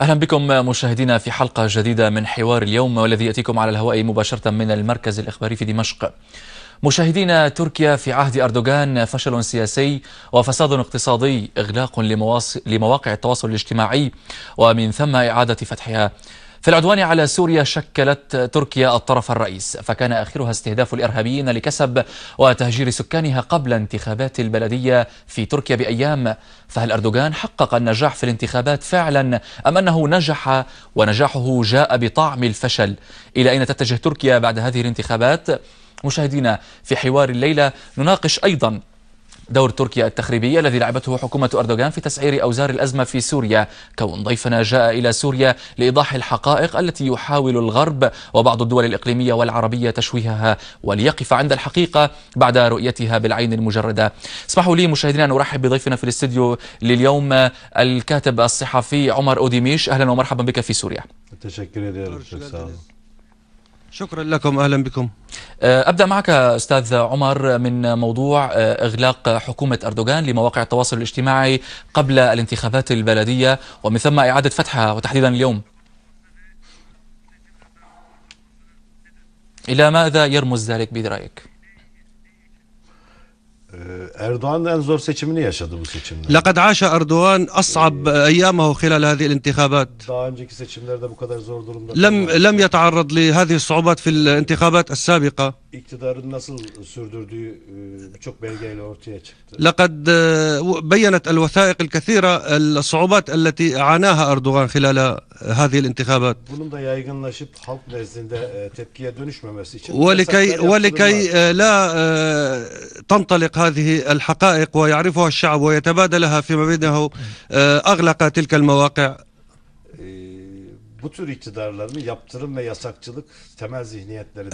أهلا بكم مشاهدينا في حلقة جديدة من حوار اليوم والذي يأتيكم على الهواء مباشرة من المركز الإخباري في دمشق مشاهدينا تركيا في عهد أردوغان فشل سياسي وفساد اقتصادي إغلاق لمواقع التواصل الاجتماعي ومن ثم إعادة فتحها في العدوان على سوريا شكلت تركيا الطرف الرئيس فكان آخرها استهداف الإرهابيين لكسب وتهجير سكانها قبل انتخابات البلدية في تركيا بأيام فهل أردوغان حقق النجاح في الانتخابات فعلا أم أنه نجح ونجاحه جاء بطعم الفشل إلى أين تتجه تركيا بعد هذه الانتخابات؟ مشاهدينا في حوار الليلة نناقش أيضا دور تركيا التخريبي الذي لعبته حكومة أردوغان في تسعير أوزار الأزمة في سوريا كون ضيفنا جاء إلى سوريا لإيضاح الحقائق التي يحاول الغرب وبعض الدول الإقليمية والعربية تشويهها وليقف عند الحقيقة بعد رؤيتها بالعين المجردة اسمحوا لي مشاهدينا أن أرحب بضيفنا في الاستديو لليوم الكاتب الصحفي عمر أوديميش أهلا ومرحبا بك في سوريا رب شكرا لكم اهلا بكم أه، ابدا معك استاذ عمر من موضوع أه، اغلاق حكومه اردوغان لمواقع التواصل الاجتماعي قبل الانتخابات البلديه ومن ثم اعاده فتحها وتحديدا اليوم الى ماذا يرمز ذلك برايك آه، لقد عاش أردوغان أصعب أيامه خلال هذه الانتخابات لم لم يتعرض لهذه الصعوبات في الانتخابات السابقة آه، لقد آه، بينت الوثائق الكثيرة الصعوبات التي عاناها أردوغان خلال هذه الانتخابات ولكي, ولكي لا تنطلق هذه الحقائق ويعرفها الشعب ويتبادلها فيما بينه آه، أغلق تلك المواقع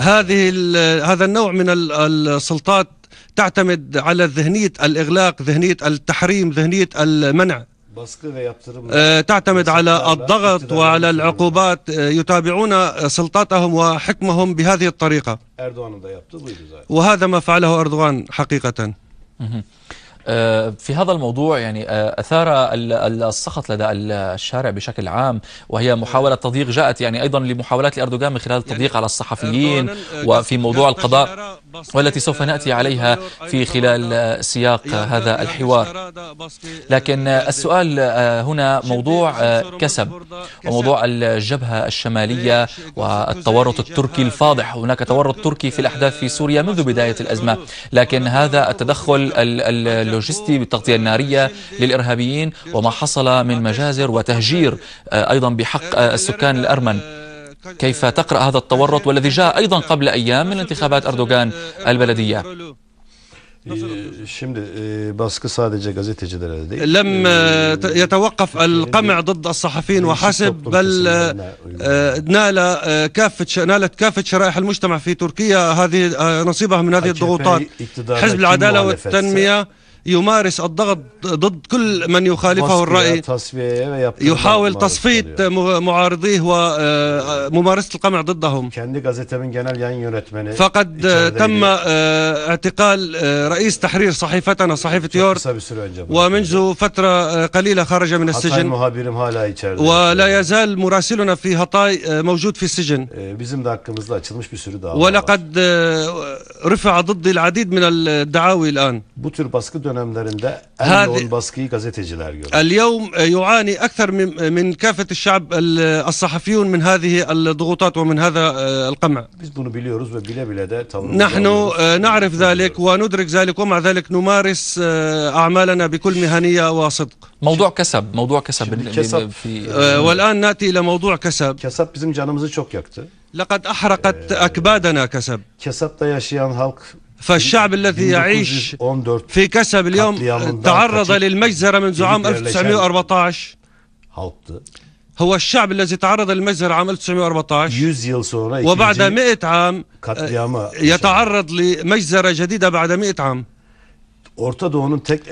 هذه هذا النوع من السلطات تعتمد على ذهنية الإغلاق ذهنية التحريم ذهنية المنع آه، تعتمد على الضغط وعلى العقوبات آه، يتابعون سلطاتهم وحكمهم بهذه الطريقة وهذا ما فعله أردوغان حقيقة Mm-hmm. آه، في هذا الموضوع يعني آه، أثار السخط لدى الشارع بشكل عام وهي محاولة تضييق جاءت يعني أيضا لمحاولات لأردوغان من خلال التضييق يعني على الصحفيين آه، وفي موضوع القضاء والتي سوف نأتي عليها في خلال سياق هذا الحوار لكن السؤال هنا موضوع كسب وموضوع الجبهة الشمالية والتورط التركي الفاضح هناك تورط تركي في الأحداث في سوريا منذ بداية الأزمة لكن هذا التدخل ال اللوجستي بالتغطية النارية للإرهابيين وما حصل من مجازر وتهجير آه، أيضا بحق آه، السكان الأرمن كيف تقرأ هذا التورط والذي جاء أيضا قبل أيام من انتخابات أردوغان البلدية آه، لم يتوقف القمع ضد الصحفيين وحسب بل نال كافة نالت كافة شرائح المجتمع في تركيا هذه نصيبها من هذه الضغوطات حزب العدالة والتنمية يمارس الضغط ضد كل من يخالفه الرأي يحاول تصفية معارضيه وممارسة آه، القمع ضدهم يعني فقد تم آه، اعتقال آه، رئيس تحرير صحيفتنا صحيفة يورك ومنذ فترة قليلة خرج من السجن ولا يزال مراسلنا في هطاي موجود في السجن إيه، ولقد رفع ضدي العديد من الدعاوي الآن dönemlerinde en هذه yoğun baskıyı gazeteciler görüyor. اليوم يعاني أكثر من من كافة الشعب الصحفيون من هذه الضغوطات ومن هذا آه، القمع. Biz bunu biliyoruz ve bile bile de نحن آه، نعرف ذلك وندرك ذلك ومع ذلك نمارس آه، أعمالنا بكل مهنية وصدق. موضوع كسب موضوع كسب كسب في والآن نأتي إلى موضوع كسب. كسب bizim canımızı çok yaktı. لقد أحرقت أكبادنا كسب. Kasap'ta yaşayan halk فالشعب الذي يعيش في كسب اليوم تعرض للمجزرة منذ عام 1914 هو الشعب الذي تعرض للمجزرة عام 1914 وبعد 100 عام آه، يتعرض لمجزرة جديدة بعد 100 عام Orta Doğu'nun tek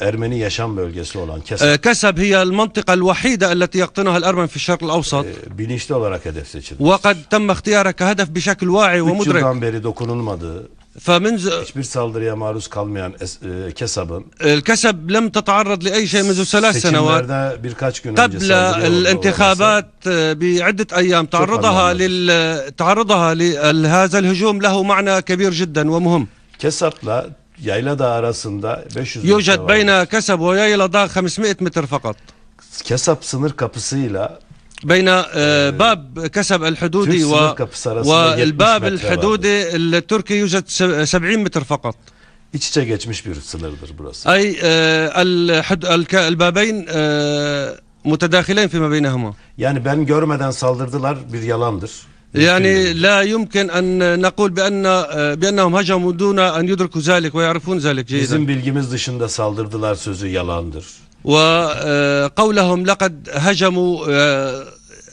Ermeni yaşam bölgesi olan Kesab. Kesab هي المنطقة الوحيدة التي يقطنها الأرمن في الشرق الأوسط. Bilinçli olarak hedef وقد تم اختيارها كهدف بشكل واعي ومدرك. 3 yıldan beri dokunulmadı. فمنذ هيشبير saldırıya maruz kalmayan e, kesabın الكسب لم تتعرض لاي شيء منذ ثلاث سنوات قبل الانتخابات آه، بعده ايام تعرضها لل تعرضها لهذا الهجوم له معنى كبير جدا ومهم كسرتلا يايلادا arasında 500 يوجد بين كسب ويايلادا 500 متر فقط كسب سنر kapısıyla بين باب كسب الحدودي و... والباب الحدودي التركي يوجد 70 متر فقط iç içe geçmiş bir sınırdır burası. Ay el babeyn متداخلين فيما بينهما. Yani ben görmeden saldırdılar bir yalandır. يعني لا يمكن أن نقول بأن بأنهم هجموا دون أن يدركوا ذلك ويعرفون ذلك جيدا. Bizim bilgimiz dışında saldırdılar sözü yalandır. وقولهم لقد هجموا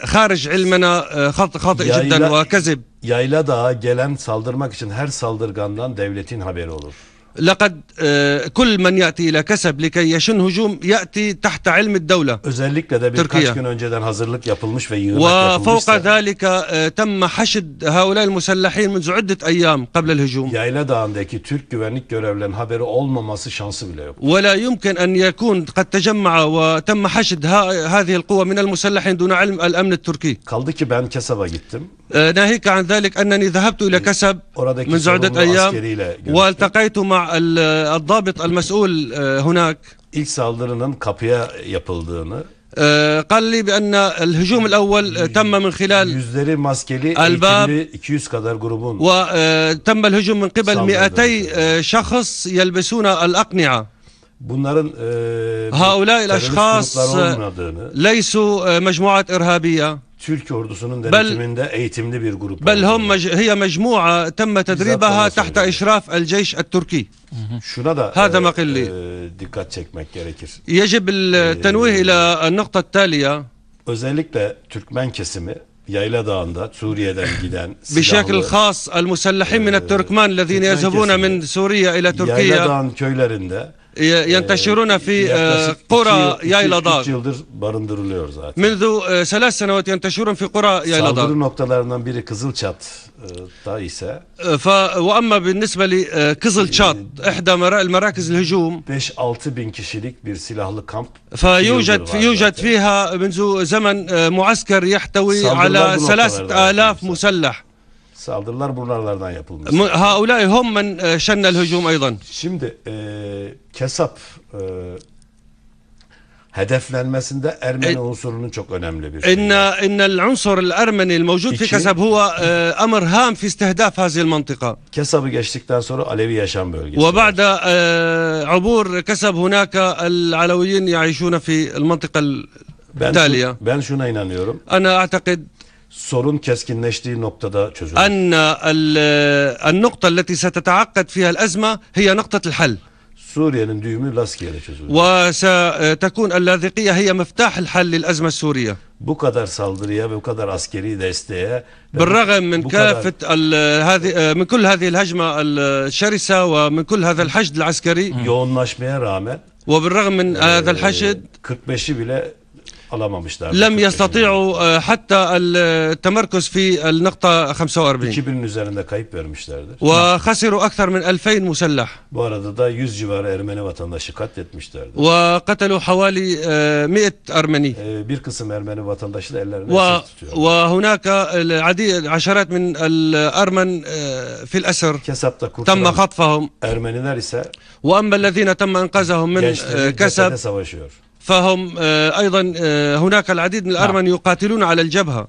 خارج علمنا خاطئ جدا وكذب. Yayla dağa gelen saldırmak için her saldırgandan devletin haberi olur. لقد آه، كل من ياتي الى كسب لكي يشن هجوم ياتي تحت علم الدوله تركيا وفوق ذلك آه، تم حشد هؤلاء المسلحين منذ عده ايام قبل الهجوم ولا يمكن ان يكون قد تجمع وتم حشد هذه القوى من المسلحين دون علم الامن التركي آه، ناهيك عن ذلك انني ذهبت الى كسب منذ عده ايام والتقيت مع الضابط المسؤول آه، هناك İlk saldırının kapıya yapıldığını قال لي بأن الهجوم الأول آه، تم من خلال yüzleri maskeli الباب 200 kadar grubun وتم الهجوم من قبل 200 آه، شخص يلبسون الأقنعة bunların هؤلاء الأشخاص ليسوا مجموعات إرهابية Türk ordusunun denetiminde bel, eğitimli bir grup. Bel hum hiye mecmu'a temme tedribaha tahta işraf el ceyş et Türki. Şuna da Hada e, makalli. E, dikkat çekmek gerekir. Yecib el e, tenvih ila nokta taliye. Özellikle Türkmen kesimi Yayla Dağı'nda Suriye'den giden بشكل خاص المسلحين من Türkmen, الذين يذهبون min سوريا إلى تركيا Yayla Dağı'nın köylerinde ينتشرون آه، آه، في قرى يايلادار منذ آه، ثلاث سنوات ينتشرون في قرى يايلادار واما بالنسبه لكزل تشاد احدى المراكز الهجوم فيوجد يوجد فيها منذ زمن معسكر يحتوي على ثلاثة آلاف مسلح saldırılar buralardan yapılmış. Hؤلاء هم من شن الهجوم ايضا. Şimdi Kesap e, hedeflenmesinde Ermeni e, unsurunun çok önemli bir ان ان العنصر الارمني الموجود في İki. كسب هو آه، امر هام في استهداف هذه المنطقه Kesap'ı geçtikten sonra Alevi yaşam bölgesi. وبعد آه، عبور كسب هناك العلويين يعيشون في المنطقه ben, التاليه ben şuna inanıyorum. انا اعتقد Sorun keskinleştiği noktada çözülür. ان ال- النقطه التي ستتعقد فيها الازمه هي نقطه الحل سوريا düğümü Laskiye'de çözülecek. وستكون اللاذقية هي مفتاح الحل للأزمة السورية. بقدر kadar بقدر عسكري bu بالرغم من كافة هذه من كل هذه الهجمة الشرسة ومن كل هذا الحشد العسكري yoğunlaşmaya رامل وبالرغم من هذا الحشد 45 بلا لم يستطيعوا آه، حتى التمركز في النقطه 45 نعم. وخسروا اكثر من 2000 مسلح وقتلوا حوالي 100 آه، ارمني آه، وهناك العديد عشرات من الارمن في الاسر تم خطفهم واما الذين تم انقاذهم من كسب فهم آه، أيضا آه، هناك العديد من الأرمن نعم. يقاتلون على الجبهة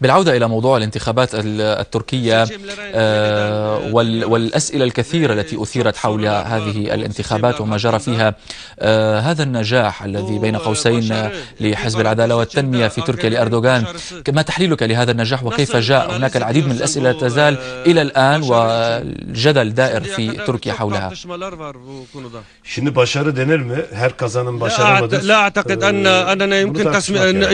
بالعودة إلى موضوع الانتخابات التركية آه، والأسئلة الكثيرة التي أثيرت حول هذه الانتخابات وما جرى فيها آه، هذا النجاح الذي بين قوسين لحزب العدالة والتنمية في تركيا لأردوغان ما تحليلك لهذا النجاح وكيف جاء هناك العديد من الأسئلة تزال آه، إلى الآن والجدل دائر في تركيا حولها لا أعتقد أن أننا يمكن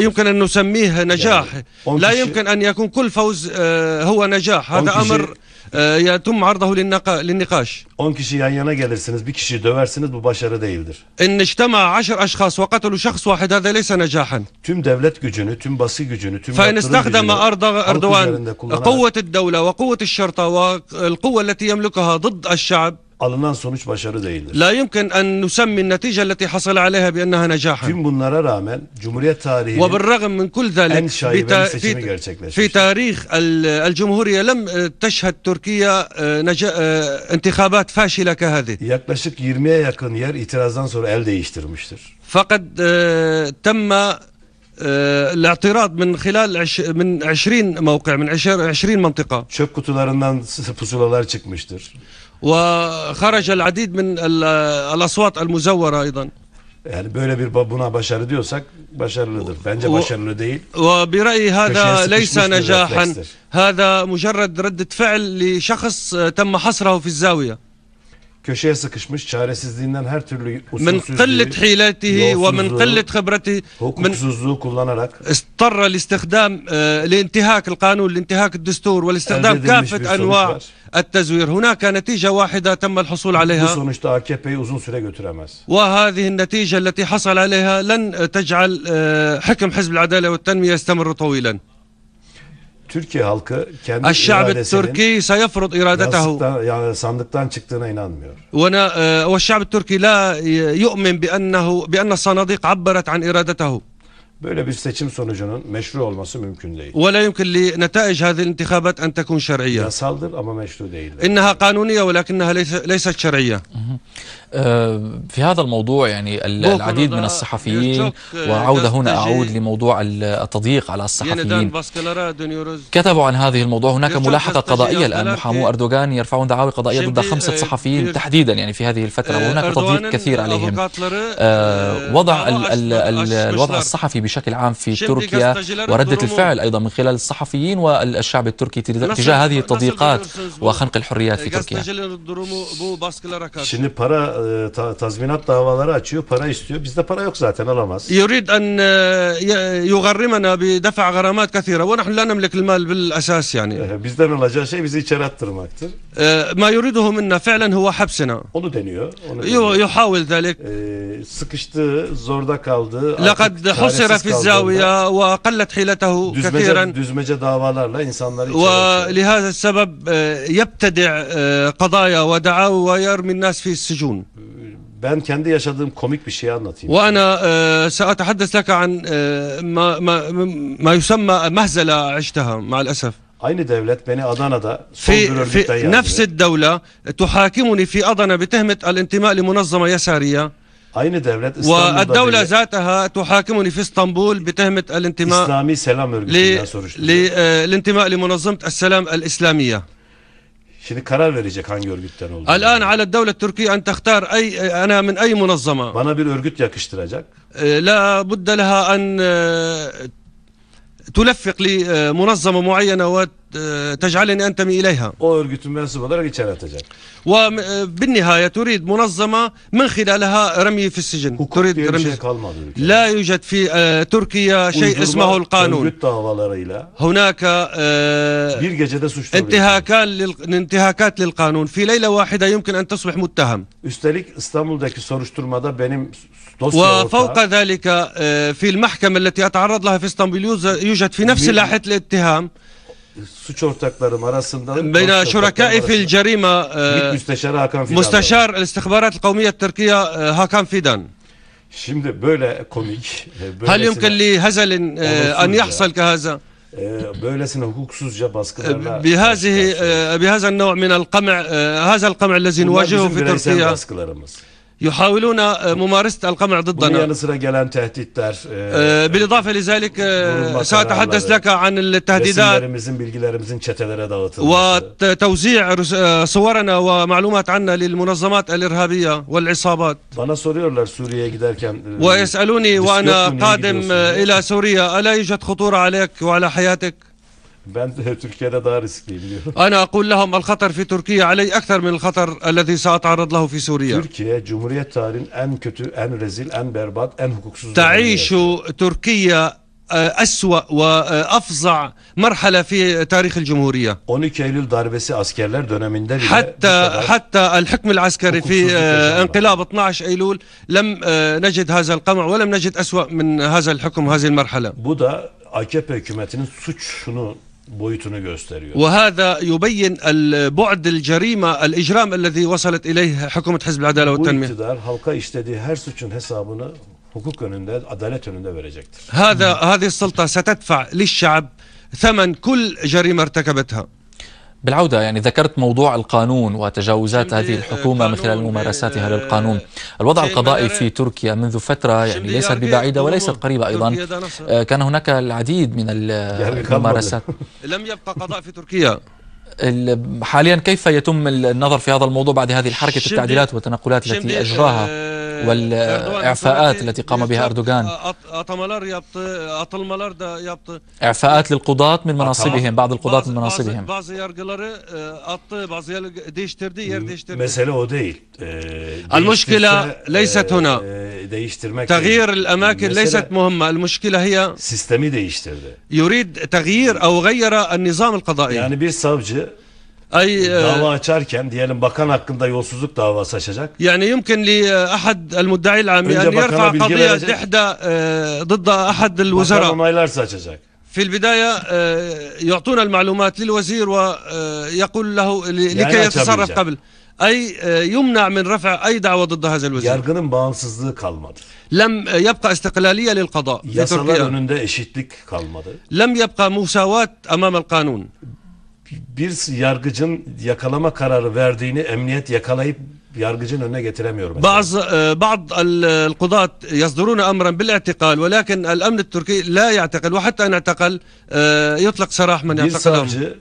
يمكن أن نسميه نجاح يعني، لا يمكن يمكن أن يكون كل فوز آه، هو نجاح هذا أمر آه، يتم عرضه للنقاش 10 kişi yan yana gelirsiniz, bir kişi döversiniz bu başarı değildir. إن اجتمع 10 أشخاص وقتلوا شخص واحد هذا ليس نجاحا. Tüm devlet gücünü, tüm gücünü, tüm فإن استخدم أردوغان يعني قوة الدولة وقوة الشرطة والقوة التي يملكها ضد الشعب alınan sonuç başarı değildir. La yumkin en nusammi netice lati hasal aleyha bi enneha necahan. Tüm bunlara rağmen Cumhuriyet tarihi. ve birragm min kul zalik en şaibeli seçimi gerçekleşmiştir. Fi tarih el cumhuriye lem e, teşhed Türkiye e, intikabat faşile kehadi. Yaklaşık 20'ye yakın yer itirazdan sonra el değiştirmiştir. Fakat temma الاعتراض من خلال عش... من 20 موقع من 20 منطقه çöp kutularından pusulalar çıkmıştır. وخرج العديد من الأصوات المزورة أيضا Yani böyle bir buna başarı diyorsak başarılıdır. Bence başarılı değil. وبرأيي هذا ليس نجاحا. هذا مجرد ردة فعل لشخص تم حصره في الزاوية. köşeye sıkışmış çaresizliğinden her türlü usulsüzlüğü, من قلة حيلته ومن قلة خبرته hukuksuzluğu kullanarak اضطر لاستخدام آه، لانتهاك القانون لانتهاك الدستور والاستخدام كافة أنواع التزوير هناك نتيجة واحدة تم الحصول عليها bu sonuçta AKP'yi uzun süre götüremez وهذه النتيجة التي حصل عليها لن تجعل آه، حكم حزب العدالة والتنمية يستمر طويلا Türkiye halkı kendi Eşşabı Türkiye sayfrut iradetehu. Yani sandıktan çıktığına inanmıyor. Ve eşşabı Türkiye la e, yu'min bi ennehu bi enne sanadik abbarat an iradetehu. Böyle bir seçim sonucunun meşru olması mümkün değil. Ve ولا يمكن لنتائج هذه الانتخابات أن تكون شرعية. Yasaldır ama meşru değil. değildir. إنها قانونية ولكنها ليست شرعية. آه، في هذا الموضوع يعني العديد من الصحفيين آه، وعودة هنا أعود لموضوع التضييق على الصحفيين كتبوا عن هذه الموضوع هناك ملاحقة قضائية الآن محامو إيه. أردوغان يرفعون دعاوى قضائية ضد خمسة آه، صحفيين تحديدا يعني في هذه الفترة وهناك تضييق كثير عليهم وضع الوضع الصحفي بشكل عام في تركيا وردة الفعل أيضا من خلال الصحفيين والشعب التركي تجاه هذه التضييقات وخنق الحريات في تركيا E, ta, tazminat davaları açıyor, para istiyor. Bizde para yok zaten alamaz. يريد أن يغرمنا بدفع غرامات كثيرة ونحن لا نملك المال بالأساس يعني. Bizden olacağı şey bizi içeri attırmaktır. ما يريده منا فعلا هو حبسنا. Onu deniyor. Onu deniyor. يحاول ذلك. Ee, sıkıştı, zorda kaldı. لقد حصر في الزاوية وقلت حيلته düzmece, كثيرا. Düzmece davalarla insanları içeri ولهذا السبب يبتدع قضايا ودعاوى ويرمي الناس في السجون. ben kendi yaşadığım komik bir şey anlatayım. وأنا سأتحدث لك عن ما ما ما يسمى مهزلة عشتها مع الأسف. Aynı devlet beni Adana'da في في نفس الدولة تحاكمني في أضنا بتهمة الانتماء لمنظمة يسارية Aynı devlet İstanbul'da والدولة beni ذاتها تحاكمني في اسطنبول بتهمة الانتماء إسلامي سلام Örgütü'nden ل- soruşturuyor. للانتماء لمنظمة السلام الإسلامية Şimdi karar verecek hangi örgütten olduğunu. Al'an ala devlet Türkiye an tahtar ay ana min ay munazzama. Bana bir örgüt yakıştıracak. La budde leha an li munazzama muayyana ve تجعلني أنتمي إليها وبالنهاية تريد منظمة من خلالها رمي في السجن تريد رمي لا يوجد في آه، تركيا شيء اسمه القانون هناك آه، انتهاكان انتهاكات للقانون في ليلة واحدة يمكن أن تصبح متهم وفوق ذلك آه، في المحكمة التي أتعرض لها في اسطنبول يوجد في نفس لاحه لائحة الاتهام suç ortaklarım arasında بين شركاء في الجريمه müsteşarı Hakan Fidan. مستشار الاستخبارات القوميه التركيه هاكان فيدان Şimdi böyle komik, هل e, يمكن böylesine, لهزل ان يحصل كهذا e, böylesine hukuksuzca baskılarla بهذه karşılaşıyoruz. بهذا النوع من القمع هذا القمع الذي Bunlar نواجهه في bizim bireysel تركيا baskılarımız. يحاولون آه، ممارسة القمع ضدنا آه، آه، بالإضافة لذلك سأتحدث لك عن التهديدات وتوزيع صورنا ومعلومات عنا للمنظمات الإرهابية والعصابات ويسألوني وأنا قادم إلى سوريا ألا يوجد خطورة عليك وعلى حياتك Ben de Türkiye'de daha riskliyim biliyorum. أنا أقول لهم الخطر في تركيا علي أكثر من الخطر الذي سأتعرض له في سوريا Türkiye Cumhuriyet tarihinin en kötü, en rezil, en berbat, en hukuksuz تعيش dönemi. تركيا آه، أسوأ وأفظع مرحلة في تاريخ الجمهورية 12 Eylül darbesi askerler döneminde bile bu حتى kadar حتى الحكم العسكري في آه، انقلاب 12 أيلول لم آه، نجد هذا القمع ولم نجد أسوأ من هذا الحكم هذه المرحلة Bu da AKP hükümetinin suçunu وهذا يبين البعد الجريمة الإجرام الذي وصلت إليه حكومة حزب العدالة والتنمية. halka işlediği her suçun hesabını hukuk önünde, adalet önünde verecektir. هذا هذه السلطة ستدفع للشعب ثمن كل جريمة ارتكبتها. بالعودة يعني ذكرت موضوع القانون وتجاوزات هذه الحكومة من خلال ممارساتها للقانون الوضع القضائي في تركيا منذ فترة يعني ليست ببعيدة وليست قريبة أيضا آه، كان هناك العديد من يعني الممارسات لم يبقى قضاء في تركيا حاليا كيف يتم النظر في هذا الموضوع بعد هذه الحركة التعديلات والتنقلات التي أجراها آه، والإعفاءات التي قام بها أردوغان إعفاءات للقضاة من مناصبهم بعض القضاة من مناصبهم آه، آه، المشكلة ليست هنا. تغيير الأماكن ليست مهمة، المشكلة هي يريد تغيير أو غير النظام القضائي. يعني bir أي دعوة açarken diyelim bakan hakkında yolsuzluk davası açacak. يعني يمكن لأحد المدعي العام أن يرفع قضية إحدى ضد أحد الوزراء. onaylarsa açacak. في البداية يعطون المعلومات للوزير ويقول له لكي يتصرف قبل أي يمنع من رفع أي دعوة ضد هذا الوزير yargının bağımsızlığı kalmadı. لم يبقى استقلالية للقضاء في تركيا. Yasalar önünde eşitlik kalmadı. لم يبقى مساواة أمام القانون bir yargıcın yakalama kararı verdiğini emniyet yakalayıp yargıcın önüne getiremiyor mesela. Bazı بعض القضاة يصدرون امرا بالاعتقال ولكن الامن التركي لا يعتقل وحتى ان اعتقل يطلق سراح من يعتقلهم. Bir savcı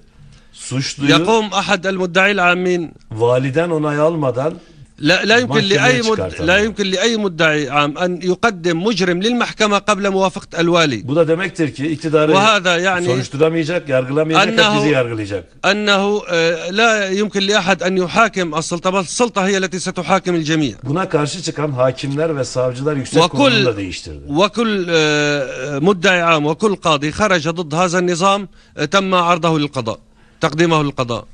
suçluyu Yakum ahad el mudda'il amin. Validen onay almadan لا لا يمكن لأي مد... لا يمكن لأي مدعي عام أن يقدم مجرم للمحكمه قبل موافقة الوالي. da demektir ki iktidarı وهذا يعني soruşturamayacak, yargılamayacak, أنه... bizi yargılayacak. أنه آه، لا يمكن لأحد أن يحاكم السلطة بل السلطة هي التي ستحاكم الجميع. Buna karşı çıkan hakimler ve savcılar yüksek وكل... değiştirdi. وكل مدعي عام وكل قاضي خرج ضد هذا النظام آه، تم عرضه للقضاء تقديمه للقضاء.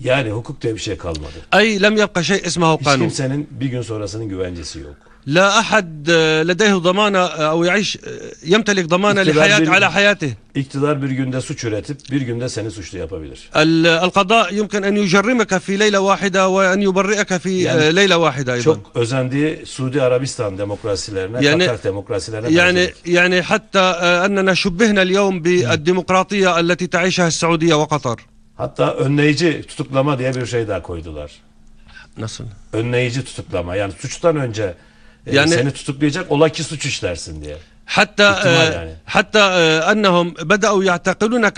Yani hukuk diye bir şey kalmadı. Ay lem yapka şey isma kanun. Hiç kimsenin bir gün sonrasının güvencesi yok. لا أحد لديه ضمانة أو يعيش يمتلك ضمانة لحياة bir, على حياته. İktidar bir günde suç üretip bir günde seni suçlu yapabilir. القضاء يمكن أن يجرمك في ليلة واحدة وأن يبرئك في yani, ليلة واحدة Çok özendiği Suudi Arabistan demokrasilerine, yani, Katar demokrasilerine yani yani, benziyor. يعني حتى أننا شبهنا اليوم بالديمقراطية التي تعيشها ve وقطر. Hatta önleyici tutuklama diye bir şey daha koydular. Nasıl? Önleyici tutuklama. Yani suçtan önce e, yani, seni tutuklayacak ola ki suç işlersin diye. Hatta. حتى يعني. حتى انهم بداوا يعتقلونك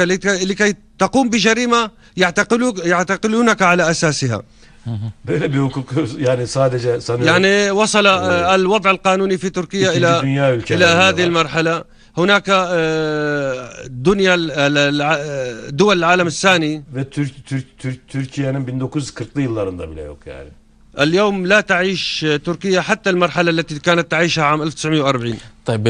لكي تقوم بجريمه يعتقلوك يعتقلونك على اساسها Böyle bir hukuk yani sadece sanıyorum. Yani وصل آه، إيه. الوضع القانوني في تركيا إلى إلى هذه المرحلة. هناك آه، دنيا آه، دول العالم الثاني ve Türk, Türk, Türk, Türkiye'nin 1940'lı yıllarında bile yok yani. اليوم لا تعيش تركيا حتى المرحلة التي كانت تعيشها عام 1940 طيب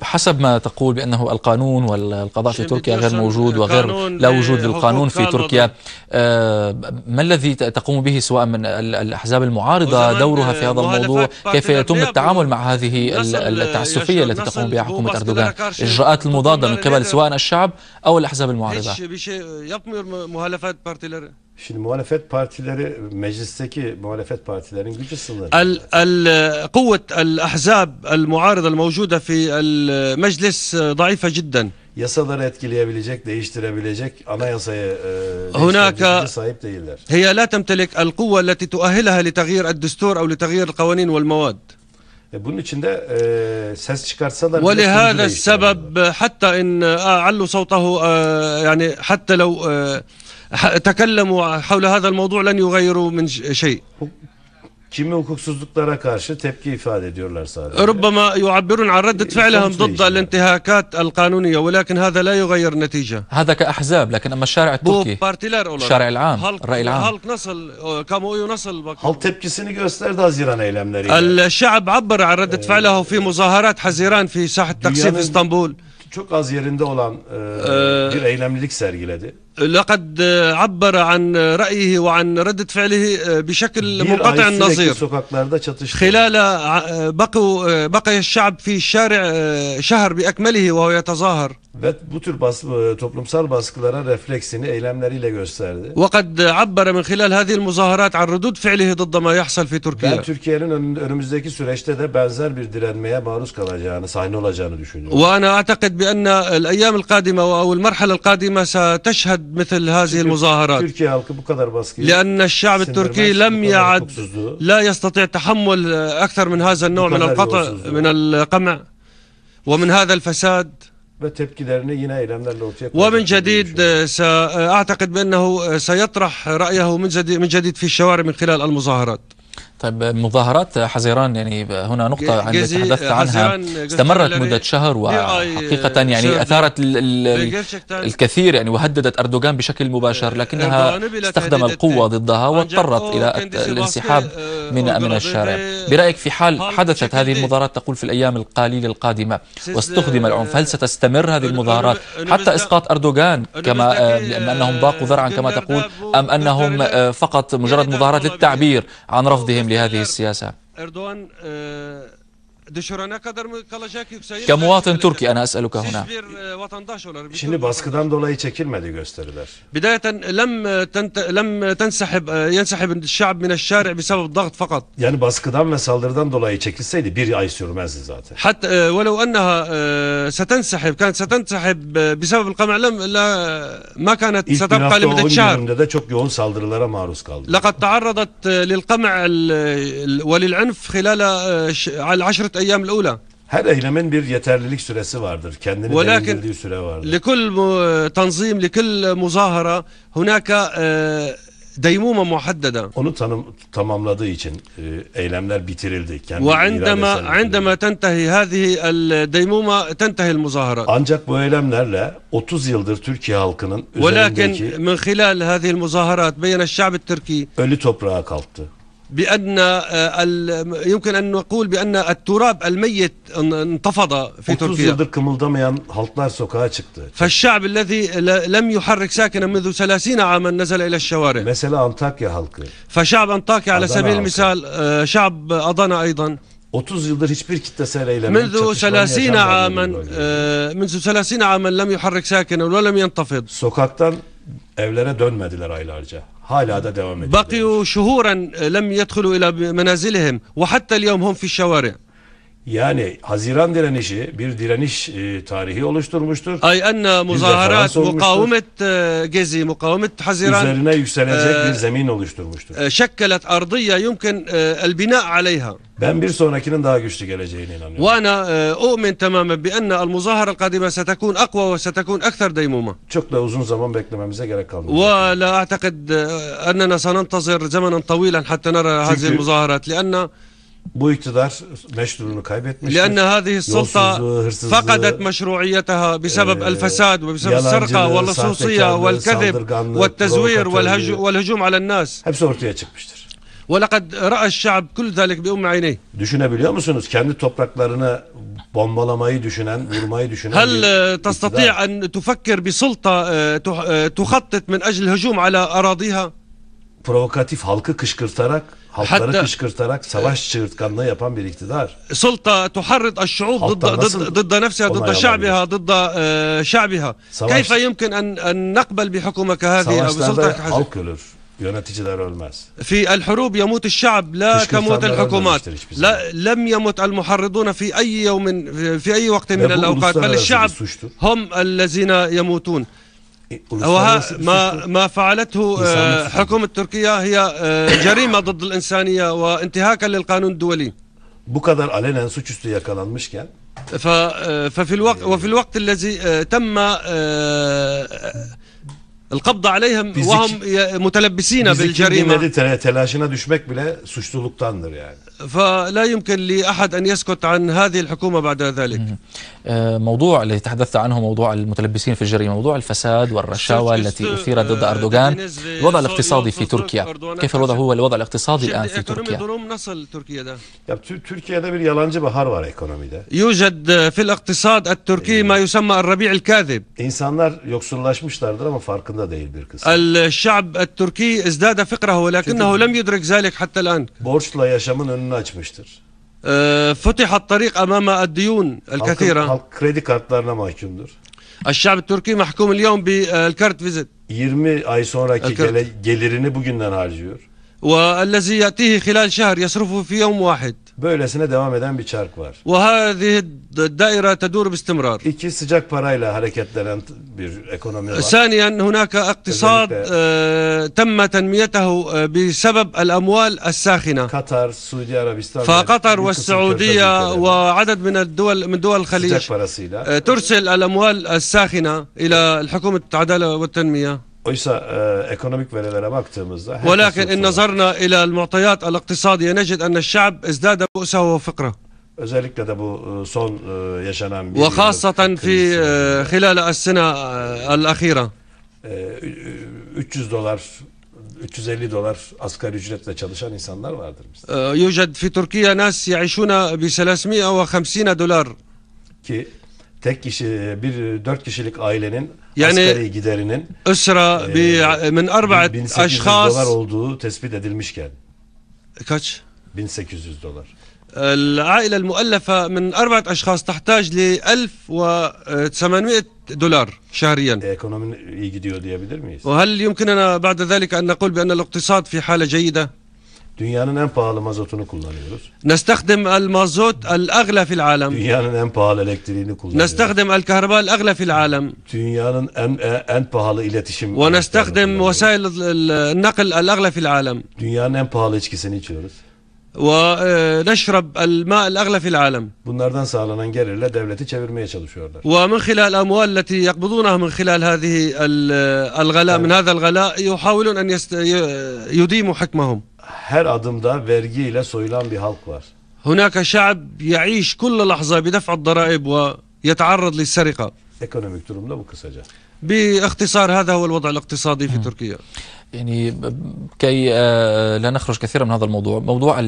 بحسب ما تقول بانه القانون والقضاء في تركيا غير موجود وغير لا وجود للقانون في تركيا آه، ما الذي تقوم به سواء من الاحزاب المعارضه دورها في هذا الموضوع كيف يتم التعامل مع هذه التعسفيه التي تقوم بها حكومه اردوغان الاجراءات المضاده من قبل سواء الشعب او الاحزاب المعارضه Şimdi muhalefet partileri meclisteki muhalefet partilerin gücü sınırlı. Kuvvet ahzab mevcuda في المجلس ضعيفة جدا. yasaları etkileyebilecek, değiştirebilecek e, هناك sahip değiller. هي لا تمتلك القوة التي تؤهلها لتغيير الدستور أو لتغيير القوانين والمواد. E, bunun içinde e, ses çıkarsalar ولهذا السبب حتى ان اعلوا صوته آه، يعني حتى لو آه، تكلموا حول هذا الموضوع لن يغيروا من شيء kimi hukuksuzluklara karşı tepki ifade ediyorlar sadece. ربما يعبرون عن ردة e, فعلهم ضد الانتهاكات القانونية ولكن هذا لا يغير النتيجة. هذا كأحزاب لكن أما الشارع التركي الشارع العام الرأي العام. Halk nasıl e, kamuoyu nasıl Halk tepkisini gösterdi Haziran eylemleriyle. الشعب عبر عن ردة فعله في مظاهرات حزيران في ساحة تقسيم اسطنبول. çok az yerinde olan e, bir eylemlilik sergiledi. لقد آه، عبر عن آه، رأيه وعن ردة فعله آه، بشكل مقطع النظير خلال بقوا بقي الشعب في الشارع شهر بأكمله وهو يتظاهر ve bu tür bas, e, toplumsal baskılara refleksini eylemleriyle gösterdi. وقد عبر من خلال هذه المظاهرات عن ردود فعله ضد ما يحصل في تركيا. Ben Türkiye'nin önümüzdeki süreçte de benzer bir direnmeye maruz kalacağını, sahne olacağını düşünüyorum. وأنا أعتقد بأن الأيام القادمة أو المرحلة القادمة ستشهد مثل هذه المظاهرات. Türkiye halkı bu kadar baskıyı لأن الشعب التركي لم يعد لا يستطيع تحمل أكثر من هذا النوع من القطع من القمع ومن هذا الفساد. ve tepkilerini yine eylemlerle ortaya koyacak. ومن جديد سأعتقد بأنه سيطرح رأيه من جديد في الشوارع من خلال المظاهرات. طيب مظاهرات حزيران يعني هنا نقطة عندك تحدثت عنها استمرت مدة شهر وحقيقة يعني أثارت الكثير يعني وهددت أردوغان بشكل مباشر آه، لكنها استخدم القوة ضدها واضطرت إلى الانسحاب آه، من من الشارع برأيك في حال حدثت هذه المظاهرات تقول في الأيام القليلة القادمة واستخدم العنف هل آه، ستستمر هذه المظاهرات حتى إسقاط أردوغان كما لأنهم ضاقوا ذرعا كما تقول أم أنهم فقط مجرد يعني مظاهرات للتعبير عن رفضهم لهذه السياسة Kemuvatin Türkiye ana eselüke huna. Şimdi baskıdan dolayı çekilmedi gösteriler. Bidayeten lem lem tensahib yensahib şa'b min şari' بسبب ضغط fakat. Yani baskıdan ve saldırıdan dolayı çekilseydi bir ay sürmezdi zaten. Hatta ولو انها ستنسحب كانت ستنسحب بسبب القمع لم لا ما كانت ستبقى لمدة شهر. de çok yoğun saldırılara maruz kaldı. لقد تعرضت للقمع وللعنف خلال 10 الست أيام الأولى Her eylemin bir yeterlilik süresi vardır. Kendini Velakin, denildirdiği süre vardır. لكل تنظيم لكل مظاهرة هناك ديمومة محددة. Onu tanım, tamamladığı için e, eylemler bitirildi. Kendini وعندما عندما تنتهي هذه الديمومة تنتهي المظاهرة. Ancak bu eylemlerle 30 yıldır Türkiye halkının üzerindeki Velakin من خلال هذه المظاهرات بين الشعب التركي ölü toprağa kalktı. بأن آه، يمكن أن نقول بأن التراب الميت انتفض في تركيا فالشعب الذي لم يحرك ساكنا منذ 30 عاما نزل إلى الشوارع فشعب أنطاكيا على سبيل المثال آه، شعب أضنا أيضا 30 yıldır hiçbir kitlesel منذ 30 عاما آه، منذ 30 عاما لم يحرك ساكنا ولم ينتفض. Sokaktan evlere dönmediler aylarca. Hala da devam ediyor. Bakiyu şuhuren e, lem yedhulu ila menazilihim ve hatta yevm hum fi şevari. Yani Haziran direnişi bir direniş e, tarihi oluşturmuştur. Ay enne muzaharat mukavemet e, gezi mukavemet Haziran üzerine yükselecek e, bir zemin oluşturmuştur. E, şekkelet ardiye yumkin e, el bina aleyha. Ben bir sonrakinin daha güçlü geleceğine inanıyorum. Ve ana e, u'min tamamen bi enne el muzahara el kadime setekun akva ve setekun ekser deymuma. Çok da uzun zaman beklememize gerek kalmayacak. Ve la a'takid ennena sanantazir zamanan tavilen hatta nara hazil muzaharat li enne bu iktidar meşruluğunu kaybetmiştir. لأن هذه السلطة فقدت مشروعيتها بسبب الفساد وبسبب السرقة واللصوصية والكذب والتزوير والهجوم على الناس. Hepsi ortaya çıkmıştır. وَلَقَدْ رَأَ الشَّعْبُ كُلُّ ذَلِكَ بِأُمِّ عَيْنَيْهِ Düşünebiliyor musunuz? Kendi topraklarını bombalamayı düşünen, vurmayı düşünen هل تستطيع أن تفكر بسلطة تخطط من أجل الهجوم على أراضيها؟ provokatif halkı kışkırtarak halkları Hatta, kışkırtarak e, savaş çığırtkanlığı yapan bir iktidar. Sulta تحرض الشعوب ضد ضد ضد نفسها ضد شعبها ضد آه، شعبها. كيف يمكن أن أن نقبل بحكومة كهذه أو سلطة كهذه؟ yöneticiler ölmez. في الحروب يموت الشعب لا تموت الحكومات. لا لم يمت المحرضون في أي يوم في أي وقت من الأوقات بل الشعب هم الذين يموتون. ما ما فعلته آه، حكومة تركيا هي آه، جريمة ضد الإنسانية وانتهاكا للقانون الدولي bu kadar alenen كان آه، ففي الوقت إيه. وفي الوقت الذي تم القبض عليهم وهم متلبسين بالجريمة telaşına düşmek bile suçluluktandır يعني. فلا يمكن لأحد أن يسكت عن هذه الحكومة بعد ذلك. آه، موضوع الذي تحدثت عنه موضوع المتلبسين في الجريمة موضوع الفساد والرشاوى التي أثيرت ضد آه، أردوغان الوضع الاقتصادي في تركيا كيف الوضع هو الوضع الاقتصادي الآن في تركيا يوجد في الاقتصاد التركي إيه. ما يسمى الربيع الكاذب الشعب التركي ازداد فقره ولكنه لم يدرك ذلك حتى الآن فتح الطريق أمام الديون الكثيرة halk kredi kartlarına mahkumdur. الشعب التركي محكوم اليوم kart فيزيت 20 ay sonraki gele, gelirini bugünden harcıyor. والذي يأتيه خلال شهر يصرفه في يوم واحد sene devam eden bir çark var. وهذه الدائرة تدور باستمرار. İki sıcak parayla hareketlenen bir ekonomi var. ثانيا هناك اقتصاد آه، تم تنميته آه، بسبب الأموال الساخنة. Katar, Suudi Arabistan. فقطر والسعودية وعدد من الدول من دول الخليج آه، ترسل الأموال الساخنة إلى الحكومة العدالة والتنمية. Oysa e, ekonomik verilere baktığımızda ولكن إن نظرنا إلى المعطيات الاقتصادية نجد أن الشعب ازداد بؤسا وفقرا özellikle de bu e, son e, yaşanan bir وخاصة في e, خلال السنة e, الأخيرة e, 300 dolar 350 dolar asgari ücretle çalışan insanlar vardır bizde. E, يوجد في تركيا ناس يعيشون ب 350 دولار ki tek kişi e, bir e, dört kişilik ailenin yani, asgari giderinin Ösra e, bi, e, min arba'a aşkhas dolar olduğu tespit edilmişken kaç 1800 dolar. العائلة المؤلفة من أربعة أشخاص تحتاج ل 1800 دولار شهريا ekonomi iyi gidiyor diyebilir miyiz? وهل يمكننا بعد ذلك أن نقول بأن الاقتصاد في حالة جيدة؟ Dünyanın en pahalı mazotunu kullanıyoruz. mazot, المازوت الأغلى في alam. Dünyanın en pahalı elektriğini kullanıyoruz. نستخدم الكهرباء الأغلى في alam. Dünyanın en e, en, pahalı iletişim. Ve ونستخدم وسائل النقل الأغلى في alam. Dünyanın en pahalı içkisini içiyoruz. ونشرب الماء الأغلى في alam. Bunlardan sağlanan gelirle devleti çevirmeye çalışıyorlar. Ve ومن خلال الأموال التي يقبضونها من خلال هذه الغلاء من هذا الغلاء يحاولون أن يديموا حكمهم. her adımda vergiyle soyulan bir halk var. هناك شعب يعيش كل لحظة بدفع الضرائب ويتعرض للسرقة. Ekonomik durumda bu kısaca. باختصار هذا هو الوضع الاقتصادي في تركيا. يعني كي آه، لا نخرج كثيرا من هذا الموضوع موضوع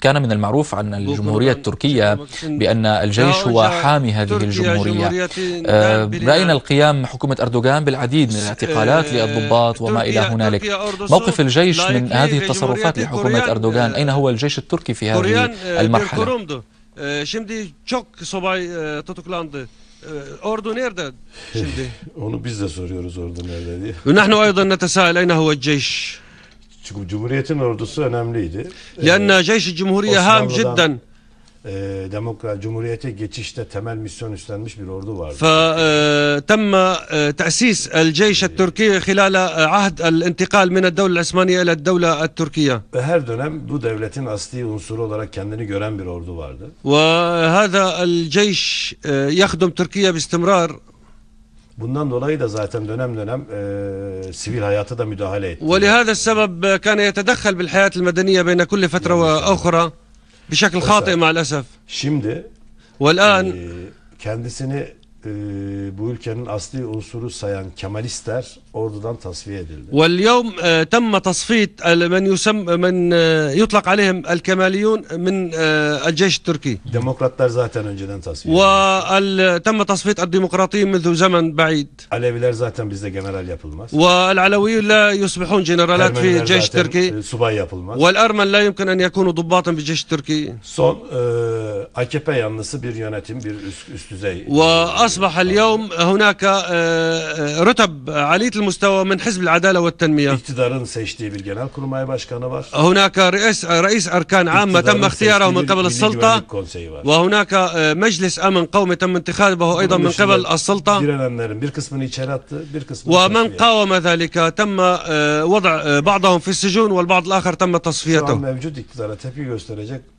كان من المعروف عن الجمهورية التركية بأن الجيش هو حامي هذه الجمهورية آه، رأينا القيام حكومة أردوغان بالعديد من الاعتقالات آه، للضباط وما إلى هنالك موقف الجيش من هذه التصرفات لحكومة أردوغان أين هو الجيش التركي في هذه المرحلة Ee, ordu nerede şimdi? Onu biz de soruyoruz ordu nerede diye. Ve nahnu aydan netesael eyne huve ceyş. Çünkü Cumhuriyet'in ordusu önemliydi. Lenna ceyş cumhuriye ham cidden. ديمقراط جمهوريته geçişte temel misyon üstlenmiş bir ordu vardı. فتم تأسيس الجيش التركي خلال عهد الانتقال من الدولة العثمانية إلى الدولة التركية. Ve her dönem bu devletin asli unsuru olarak kendini gören bir ordu vardı. وهذا الجيش يخدم تركيا باستمرار Bundan dolayı da zaten dönem dönem e, sivil hayata da müdahale etti. ولهذا السبب كان يتدخل بالحياة المدنية بين كل فترة وأخرى. بشكل خاطئ مع الاسف شمده والان كان Ee, bu ülkenin asli unsuru sayan Kemalistler ordudan tasfiye edildi. Ve واليوم تم تصفية من يسم من يطلق عليهم الكماليون من الجيش التركي. Demokratlar zaten önceden tasfiye edildi. تم تصفية الديمقراطيين منذ زمن بعيد. Aleviler zaten bizde general yapılmaz. ve والعلويون لا يصبحون جنرالات في الجيش التركي. subay yapılmaz. والأرمن لا يمكن أن يكونوا ضباطا في الجيش التركي. Son e, AKP yanlısı bir yönetim, bir üst, üst düzey. وأصبح أصبح اليوم هناك آه، آه، رتب عالية المستوى من حزب العدالة والتنمية هناك رئيس آه، رئيس أركان عامة تم اختياره من قبل السلطة وهناك مجلس أمن قومي تم انتخابه أيضا من قبل السلطة ومن قاوم ذلك تم وضع بعضهم في السجون والبعض الآخر تم تصفيته. gösterecek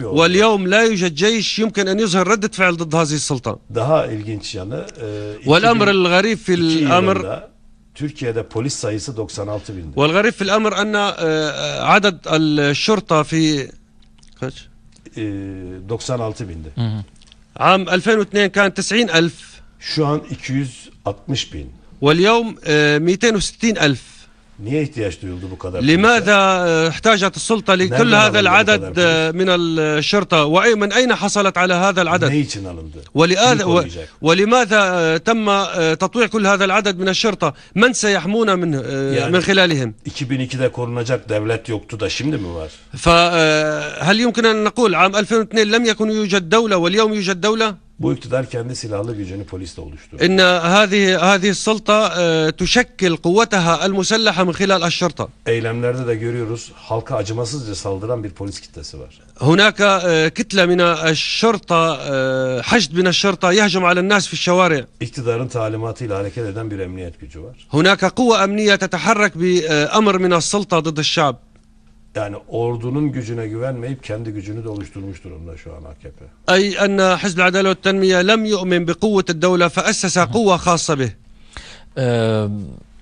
واليوم لا يوجد جيش يمكن أن يظهر ردة فعل ضد هذه السلطة. Daha ilginç yanı والأمر الغريب في الأمر Türkiye'de polis sayısı 96 bindi. والغريب في الأمر أن آه،, آه، عدد الشرطة في kaç? 96 bindi. عام 2002 كان 90 ألف Şu an 260 bin. واليوم آه، 260 ألف niye ihtiyaç duyuldu bu kadar? لماذا آه، احتاجت السلطة لكل نعم، هذا نعم، العدد نعم، آه، من الشرطة ومن أين حصلت على هذا العدد؟ Ne için alındı? ولماذا آه، تم تطويع كل هذا العدد من الشرطة؟ من سيحمون من يعني من خلالهم؟ 2002'de korunacak devlet yoktu da şimdi mi var? فهل يمكن أن نقول عام 2002 لم يكن يوجد دولة واليوم يوجد دولة؟ bu iktidar kendi silahlı gücünü polisle oluşturdu. İnne, hadi hadi sulta e, teşekkil kuvvetaha el musallaha min khilal eşşerta. Eylemlerde de görüyoruz halka acımasızca saldıran bir polis kitlesi var. Hunaka e, kitle min eşşerta e, hacd min eşşerta yehcum alel nas fi şevari. İktidarın talimatıyla hareket eden bir emniyet gücü var. Hunaka kuvve emniye teteharrak bi emr min es-sulta dıd şab يعني ordunun gücüne güvenmeyip kendi gücünü de oluşturmuş durumda şu an AKP. Ay anna Hizb-i أي أن حزب العدالة والتنمية لم يؤمن بقوة الدولة فأسس قوة خاصة bih.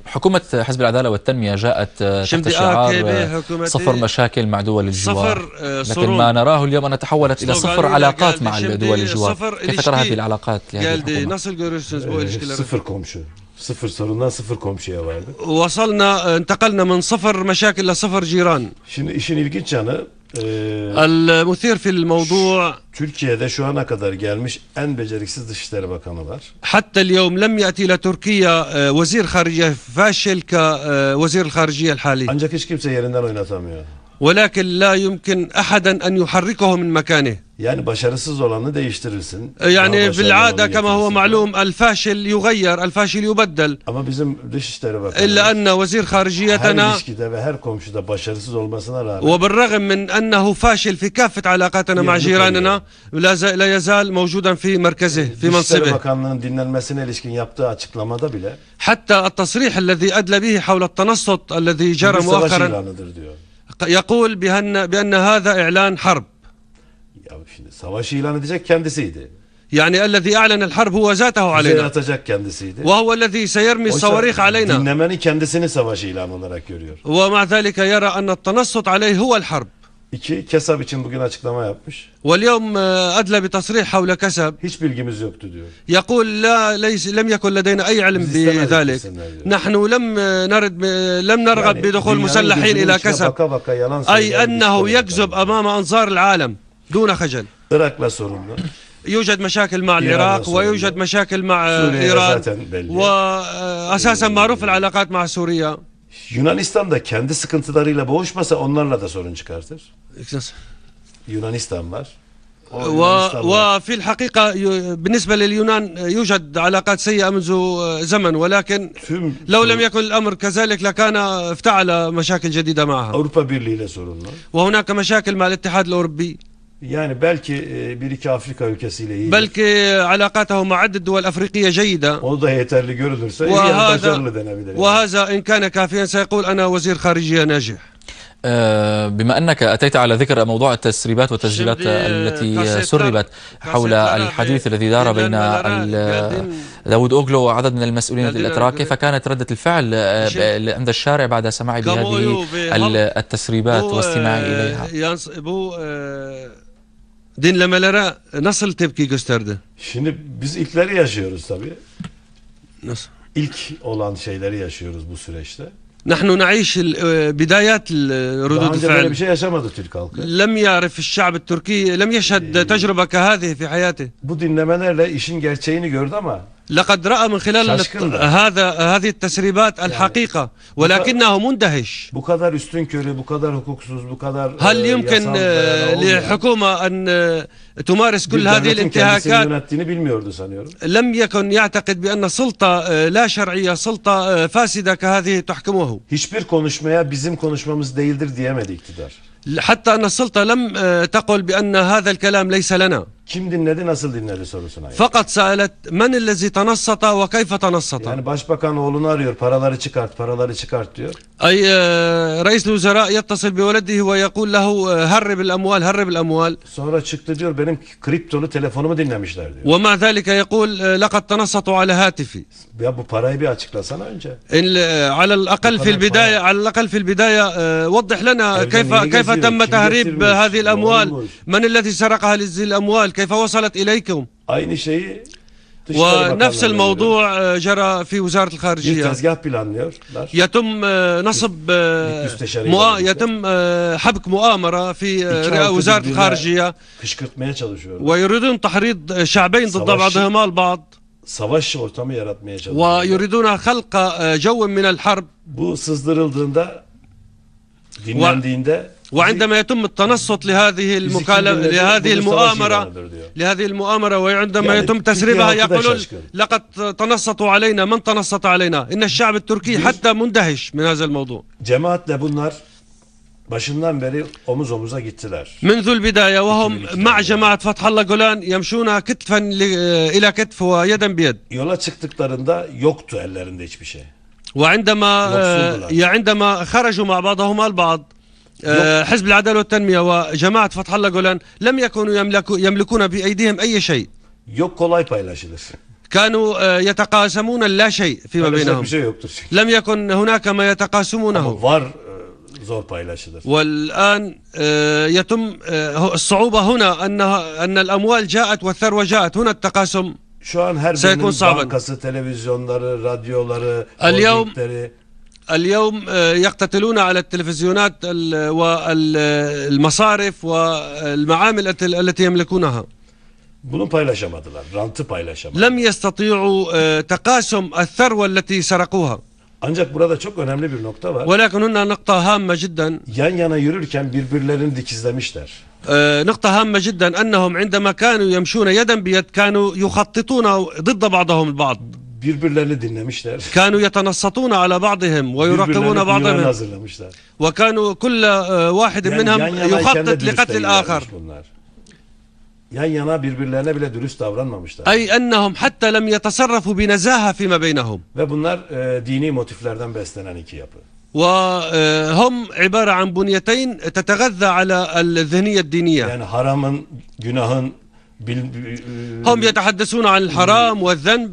حكومة حزب العدالة والتنمية جاءت تحت شعار صفر مشاكل مع دول الجوار لكن ما نراه اليوم أنها تحولت إلى صفر علاقات مع دول الجوار كيف ترى هذه العلاقات لهذه الحكومة؟ صفر كومشو صفر صرنا صفر كومشي يا اوان وصلنا انتقلنا من صفر مشاكل لصفر جيران شنو شنو لقيت انا؟ آه، المثير في الموضوع تركيا ده شو انا kadar gelmiş ان بجريكسيز Dışişleri Bakanı var. حتى اليوم لم يأتي إلى تركيا آه، وزير خارجية فاشل كوزير آه، الخارجية الحالي Ancak hiç kimse yerinden oynatamıyor. ولكن لا يمكن أحدا أن يحركه من مكانه يعني başarısız olanı değiştirirsin. E, yani بالعادة كما هو معلوم الفاشل يغير الفاشل يبدل. Ama bizim Dışişleri Bakanı إلا أن وزير خارجيتنا وبالرغم من أنه فاشل في كافة علاقاتنا مع جيراننا لا يزال موجودا في مركزه في منصبه. حتى التصريح الذي أدلى به حول التنصت الذي جرى مؤخرا يقول بأن بأن هذا إعلان حرب. Ya şimdi savaşı ilan edecek kendisiydi. يعني الذي أعلن الحرب هو ذاته Bize علينا yatacak kendisiydi. وهو الذي سيرمي Oysa الصواريخ علينا dinlemenin kendisini savaşı ilan olarak görüyor. ومع ذلك يرى أن التنصت عليه هو الحرب İki, Kesap için bugün açıklama yapmış. واليوم آه، أدلى بتصريح حول كسب Hiç bilgimiz yoktu diyor. يقول لا ليس لم يكن لدينا أي علم Biz istemedik بذلك isimler diyor. نحن لم آه، نرد ب- لم نرغب Yani بدخول dünyanın مسلحين gözünün إلى içine كسب baka baka yalan söyleyen bir أي أنه psikopata. يكذب أمام أنظار العالم دون خجل لا sorunlu. يوجد مشاكل مع العراق ويوجد مشاكل مع إيران وأساسا آه، معروف العلاقات مع سوريا Yunanistan da kendi sıkıntılarıyla boğuşmasa onlarla da sorun çıkartır. Yunanistan var. و... وفي الحقيقة بالنسبة لليونان يوجد علاقات سيئة منذ آه، زمن ولكن لو لم يكن الأمر كذلك لكان افتعل مشاكل جديدة معها. وهناك مشاكل مع الاتحاد الأوروبي. يعني بلكي بريكا افريكا Afrika ülkesiyle iyi. Belki مع عدة دول أفريقية جيدة. Onu da yeterli görülürse iyi başarılı denebilir. وهذا إن كان كافيا سيقول أنا وزير خارجية ناجح. بما أنك أتيت على ذكر موضوع التسريبات والتسجيلات التي سربت حول الحديث الذي دار بين داود أوغلو وعدد من المسؤولين الأتراك كيف كانت ردة الفعل عند الشارع بعد سماعي بهذه التسريبات واستماعي إليها dinlemelere nasıl tepki gösterdi? Şimdi biz ilkleri yaşıyoruz tabii. Nasıl? İlk olan şeyleri yaşıyoruz bu süreçte. نحن نعيش بدايات ردود الفعل bir şey yaşamadı Türk halkı. لم el الشعب التركي لم يشهد تجربة كهذه fi حياته. Bu dinlemelerle işin gerçeğini gördü ama لقد راى من خلال هذا هذه التسريبات يعني الحقيقه ولكنه مندهش هل يمكن لحكومه ان تمارس كل هذه الانتهاكات لم يكن يعتقد بان سلطه آه، لا شرعيه سلطه آه، فاسده كهذه تحكمه حتى ان السلطه لم آه، تقل بان هذا الكلام ليس لنا Kim dinledi, nasıl dinledi sorusuna. Yani. Fakat salet men illezi tanassata ve kayfe tanassata. Yani başbakan oğlunu arıyor, paraları çıkart, paraları çıkart diyor. Ay reis uzera yattasıl bi veledihi ve yekul lehu harrib el amwal, harrib el amwal. Sonra çıktı diyor benim kriptolu telefonumu dinlemişler diyor. Ve ma zalika yekul laqad tanassatu ala hatifi. Ya bu parayı bir açıklasana önce. En ala akal على الاقل في البدايه على الاقل في البدايه وضح kayfe كيف tahrib تم تهريب هذه Men من الذي سرقها هذه الاموال كيف وصلت إليكم أين شيء؟ ونفس الموضوع آه، جرى في وزارة الخارجية يتم آه، نصب آه، يتم حبك مؤامرة في وزارة الخارجية ويريدون تحريض شعبين ضد بعضهما البعض ويريدون خلق جو من الحرب. وعندما يتم التنصت لهذه المكالمة لهذه المؤامرة لهذه المؤامرة وعندما يعني يتم تسريبها يقولون لقد تنصتوا علينا من تنصت علينا إن الشعب التركي حتى مندهش من هذا الموضوع جماعتنا bunlar başından beri omuz omuza gittiler. منذ البداية وهم مع جماعة فتح الله جولان يمشون كتفا إلى كتف ويدا بيد. Yola çıktıklarında yoktu ellerinde hiçbir şey. وعندما عندما خرجوا مع بعضهم البعض آه، حزب العداله والتنميه وجماعه فتح الله جولان لم يكونوا يملكو يملكون بايديهم اي شيء. كانوا آه، يتقاسمون اللا شيء فيما بينهم. لم يكن هناك ما يتقاسمونه. آه، والآن يتم الصعوبة هنا أن أن الأموال جاءت والثروة جاءت هنا التقاسم Şu an her birinin bankası, televizyonları, radyoları, اليوم اليوم يقتتلون على التلفزيونات والمصارف والمعامل التي يملكونها Bunu paylaşamadılar. Rantı paylaşamadılar. Lem yestati'u takasum el-therve التي سرقوها. Ancak burada çok önemli bir nokta var. Velakin hunna nokta hamme cidden. Yan yana yürürken birbirlerini dikizlemişler. نقطة هامة جدا أنهم عندما كانوا يمشون يدا بيد كانوا يخططون ضد بعضهم البعض birbirlerini dinlemişler. Kanu yetenasatun ala ba'dihim ve yurakkibun ba'dihim. hazırlamışlar. Ve kanu kullu vahid minhum yuhattat li qatl al-akhar. Yan yana birbirlerine bile dürüst davranmamışlar. Ay ennehum hatta lem yetasarrafu bi nazaha fi ma beynehum. Ve bunlar e, dini motiflerden beslenen iki yapı. وهم عبارة عن بنيتين تتغذى على الذهنية الدينية. Yani haramın, günahın Bil, Ham yetehaddesûn anil haram ve zenb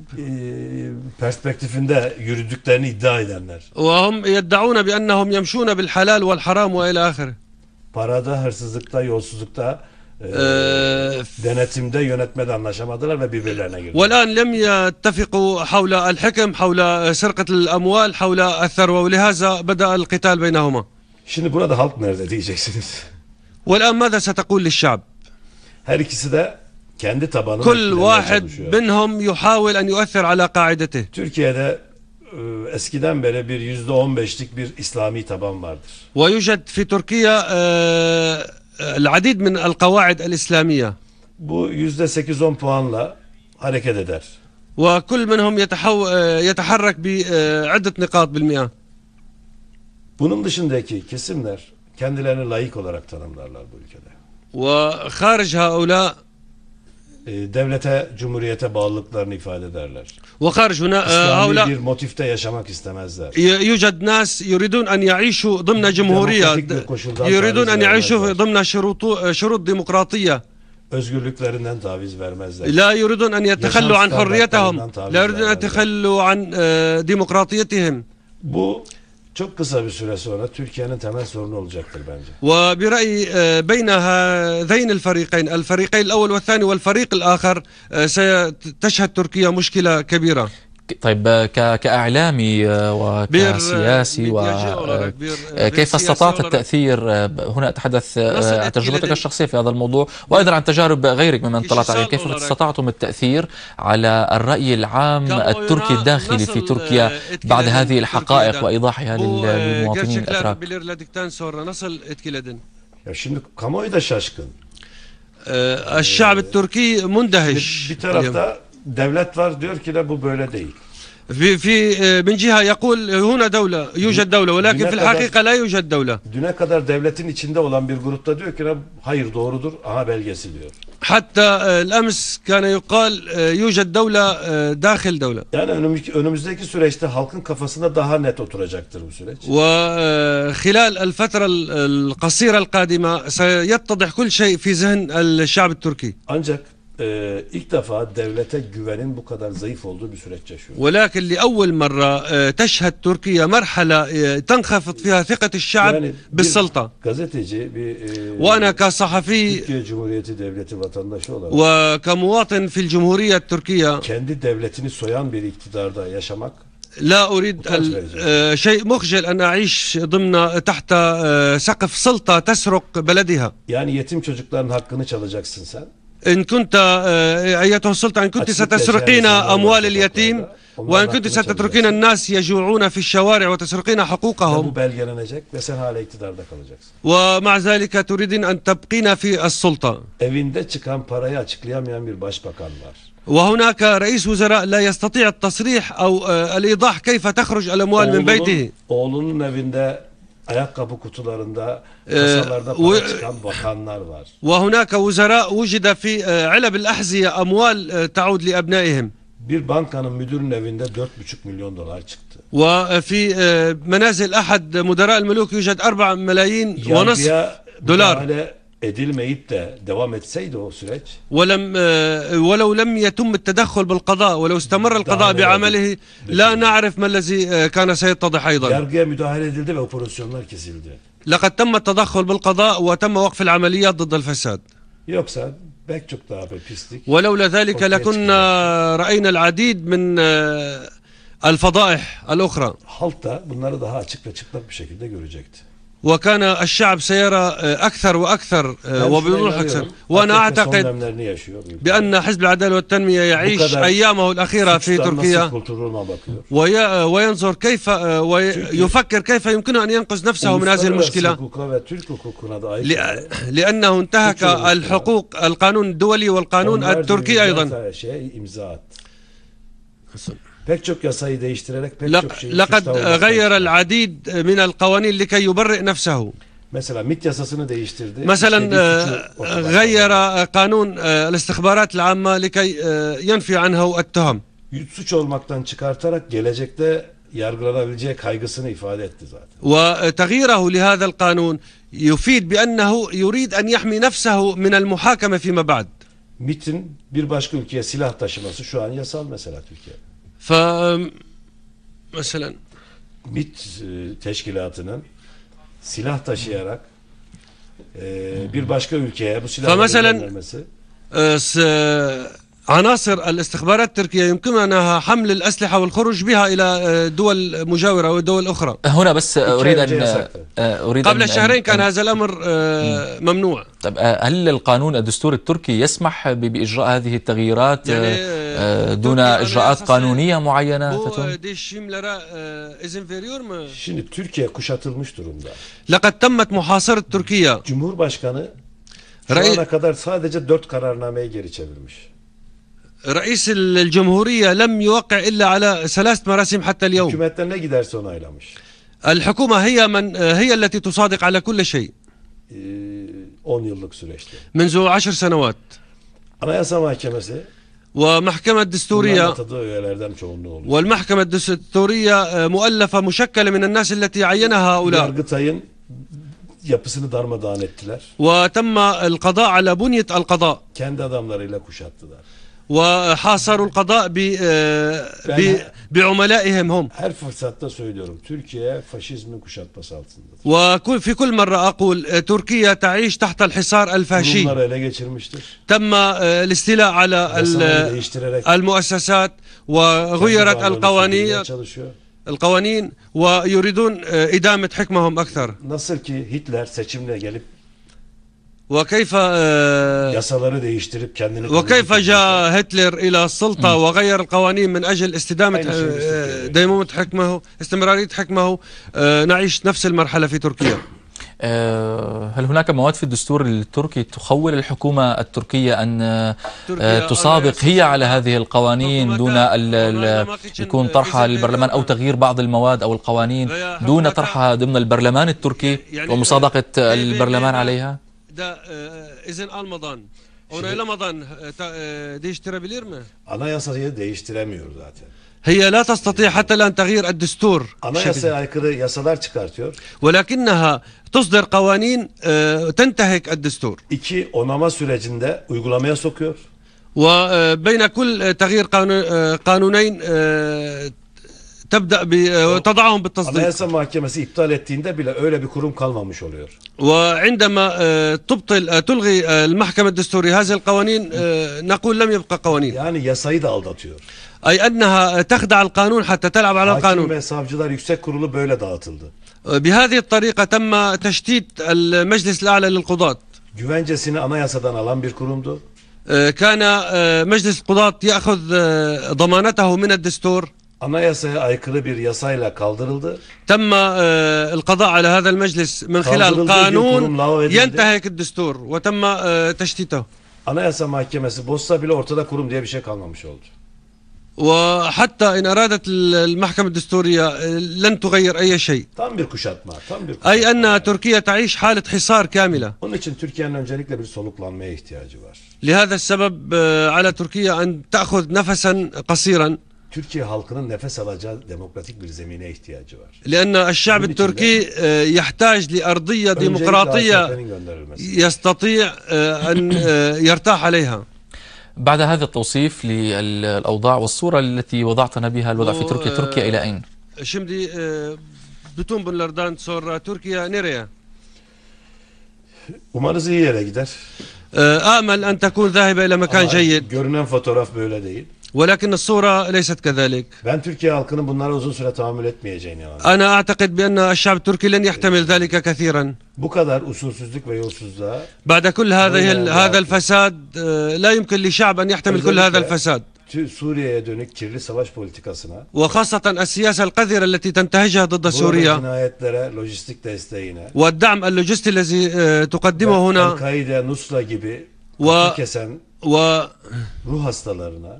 perspektifinde yürüdüklerini iddia edenler. Ve hum yeddaûne bi ennehum yemşûne bil halal vel haram ve ilâ ahire. Parada, hırsızlıkta, yolsuzlukta denetimde yönetmede anlaşamadılar ve birbirlerine girdiler. والآن لم يتفقوا حول الحكم حول سرقة الأموال حول الثروة ولهذا بدأ القتال بينهما. Şimdi burada halk nerede diyeceksiniz. والآن ماذا ستقول للشعب? Her ikisi de kendi tabanına Kul vahid minhum yuhavil en yuathir ala kaideti. Türkiye'de e, eskiden beri bir yüzde on beşlik bir İslami taban vardır. Ve yüced fi Türkiye العديد من القواعد الإسلامية. Bu yüzde sekiz on puanla hareket eder. وكل منهم يتحرك بعدة نقاط بالمئة. Bunun dışındaki kesimler kendilerini layık olarak tanımlarlar bu ülkede. وخارج هؤلاء devlete, cumhuriyete bağlılıklarını ifade ederler. وخرجنا هؤلاء bir motifte yaşamak istemezler. يوجد ناس يريدون أن يعيشوا ضمن جمهورية يريدون أن يعيشوا ضمن شروط شروط ديمقراطية özgürlüklerinden taviz vermezler. لا يريدون أن يتخلوا عن حريتهم لا يريدون أن يتخلوا عن ديمقراطيتهم. Bu çok kısa bir süre sonra Türkiye'nin temel sorunu olacaktır bence. وبرأيي آه، بين هذين الفريقين الفريقين الأول والثاني والفريق الآخر آه، ستشهد تركيا مشكلة كبيرة. طيب آه، كاعلامي آه، آه، وكسياسي وكيف استطعت التاثير هنا اتحدث عن تجربتك الشخصيه في هذا الموضوع وايضا عن تجارب غيرك ممن اطلعت عليه كيف استطعتم التاثير على الراي العام التركي الداخلي في تركيا بعد هذه الحقائق وايضاحها للمواطنين الاتراك الشعب التركي مندهش devlet var diyor ki de bu böyle değil. في في من جهه يقول هنا دوله يوجد دوله ولكن في الحقيقه لا يوجد دوله. Düne kadar devletin içinde olan bir grupta diyor ki hayır doğrudur aha belgesi diyor. حتى الامس كان يقال يوجد دوله داخل دوله. Yani önümüzdeki süreçte halkın kafasında daha net oturacaktır bu süreç. وخلال الفتره القصيره القادمه سيتضح كل شيء في ذهن الشعب التركي. Ancak Ee, ilk defa devlete güvenin bu kadar zayıf olduğu bir süreç yaşıyoruz. ولكن لأول مرة تشهد تركيا مرحلة تنخفض فيها ثقة الشعب بالسلطة. Gazeteci bir وأنا كصحفي Türkiye Cumhuriyeti Devleti vatandaşı olarak وكمواطن في الجمهورية التركية kendi devletini soyan bir iktidarda yaşamak لا أريد شيء مخجل أن أعيش ضمن تحت سقف سلطة تسرق بلدها. يعني yetim çocukların hakkını çalacaksın sen. إن كنت آه، أيتها السلطة إن كنت ستسرقين أموال اليتيم وإن كنت ستتركين الناس يجوعون في الشوارع وتسرقين حقوقهم ومع ذلك تريدين أن تبقين في السلطة وهناك رئيس وزراء لا يستطيع التصريح أو آه، الإيضاح كيف تخرج الأموال من بيته ayakkabı kutularında ee, kasalarda para çıkan bakanlar var. وهناك وزراء وجد في e, علب الأحذية أموال li e, لأبنائهم. Bir bankanın müdürünün evinde 4,5 milyon dolar çıktı. وفي منازل أحد مدراء الملوك يوجد 4 ملايين ونصف دولار. Müdahale edilmeyip de devam etseydi o süreç ولم آه، ولو لم يتم التدخل بالقضاء ولو استمر القضاء بعمله لا نعرف ما الذي آه، كان سيتضح ايضا yargıya müdahale edildi ve operasyonlar kesildi لقد تم التدخل بالقضاء وتم وقف العمليات ضد الفساد yoksa pek çok daha pislik ولولا ذلك لكنا راينا العديد من آه، الفضائح الاخرى halk bunları daha açık ve çıplak bir şekilde görecekti وكان الشعب سيرى آه، أكثر وأكثر آه، وبوضوح أكثر وأنا أعتقد بأن حزب العدالة والتنمية يعيش أيامه الأخيرة في تركيا وينظر كيف آه، ويفكر كيف يمكنه أن ينقذ نفسه من هذه المشكلة لأنه انتهك الحقوق القانون الدولي والقانون التركي أيضا حسن pek çok yasayı değiştirerek pek çok şeyi لقد غير العديد من القوانين لكي يبرئ نفسه Mesela MIT yasasını değiştirdi. Mesela غير قانون الاستخبارات العامة لكي ينفي عنه التهم. Suç olmaktan çıkartarak gelecekte yargılanabileceği kaygısını ifade etti zaten. Ve tagyirahu kanun yufid bi يفيد yurid an yahmi nefsehu min من muhakeme fima ba'd. MIT'in bir başka ülkeye silah taşıması şu an yasal mesela Türkiye'de. Fa mesela MIT e, teşkilatının silah taşıyarak e, bir başka ülkeye bu silahı göndermesi. E, عناصر الاستخبارات التركية يمكنها حمل الأسلحة والخروج بها إلى آه، دول مجاورة ودول أخرى هنا بس أريد أن آه، آه، أريد قبل أن شهرين كان هذا الأمر ممنوع طب هل القانون الدستور التركي يسمح بإجراء هذه التغييرات يعني، دون إجراءات قانونية معينة لقد تمت محاصرة تركيا. جمهور şu sadece kararnameyi geri çevirmiş. رئيس الجمهورية لم يوقع إلا على ثلاث مراسم حتى اليوم. الحكومة هي من هي التي تصادق على كل شيء. 10 yıllık süreçte. منذ عشر سنوات. Mahkemesi ومحكمة الدستورية والمحكمة الدستورية آه، مؤلفة مشكلة من الناس التي عينها هؤلاء yapısını darmadağın ettiler. وتم القضاء على بنية القضاء. Kendi adamlarıyla kuşattılar. وحاصروا القضاء ب آه، بعملائهم هم. وفي كل مرة أقول آه، تركيا تعيش تحت الحصار الفاشي. تم آه، الاستيلاء على المؤسسات وغيرت القوانين. القوانين ويريدون إدامة حكمهم أكثر. وكيف آه، وكيف جاء هتلر إلى السلطة وغير القوانين من أجل استدامة آه، ديمومة حكمه استمرارية حكمه آه، نعيش نفس المرحلة في تركيا هل هناك مواد في الدستور التركي تخول الحكومة التركية أن تسابق هي على هذه القوانين دون يكون طرحها للبرلمان أو تغيير بعض المواد أو القوانين دون طرحها ضمن البرلمان التركي يعني- يعني ومصادقة البرلمان عليها؟ de e, izin almadan, onaylamadan e, e, değiştirebilir mi? Anayasayı değiştiremiyor zaten. la لا تستطيع حتى الآن تغيير الدستور Anayasaya aykırı yasalar çıkartıyor. ولكنها تصدر قوانين آه، تنتهك الدستور İki, onama sürecinde uygulamaya sokuyor. وبين كل تغيير قانو- آه، قانونين tebda tadahum bitasdik. Anayasa Mahkemesi iptal ettiğinde bile öyle bir kurum kalmamış oluyor. وعندما تبطل تلغي المحكمة الدستورية هذه القوانين نقول لم يبقى قوانين. Yani yasayı da aldatıyor. أي أنها تخدع القانون حتى تلعب على القانون. Hakim ve Savcılar Yüksek Kurulu böyle dağıtıldı. بهذه الطريقة تم تشتيت المجلس الأعلى للقضاة. Güvencesini anayasadan alan bir kurumdu. كان مجلس القضاة يأخذ ضمانته من الدستور anayasaya aykırı bir yasayla kaldırıldı. تم القضاء على هذا المجلس Kanun خلال قانون ينتهك الدستور وتم تشتيته. Anayasa Mahkemesi bozsa bile ortada kurum diye bir şey kalmamış oldu. Ve وحتى إن أرادت mahkeme الدستورية لن تغير أي şey. Tam bir kuşatma, tam bir kuşatma. أي أن تركيا تعيش حالة حصار كاملة. Onun için Türkiye'nin öncelikle bir soluklanmaya ihtiyacı var. لهذا السبب على تركيا أن تأخذ نفسا قصيرا. Türkiye halkının nefes alacağı demokratik bir zemine ihtiyacı var. لأن الشعب التركي يحتاج لأرضية ديمقراطية يستطيع أن يرتاح عليها. بعد هذا التوصيف للأوضاع والصورة التي وضعتنا بها الوضع في تركيا تركيا إلى أين؟ Şimdi bütün bunlardan sonra Türkiye nereye? Umarız iyi yere gider. Amel en tekun zahibe ile mekan جيد. Görünen fotoğraf böyle değil. ولكن الصورة ليست كذلك أنا أعتقد بأن الشعب التركي لن يحتمل ذلك كثيرا بعد كل هذه هذا الفساد آه، لا يمكن لشعب أن يحتمل كل هذا الفساد سوريا'ya dönük kirli savaş politikasına وخاصة السياسة القذرة التي تنتهجها ضد سوريا والدعم اللوجستي الذي آه، تقدمه هنا Al-Qaeda, Nusra gibi و و روح هستالرنا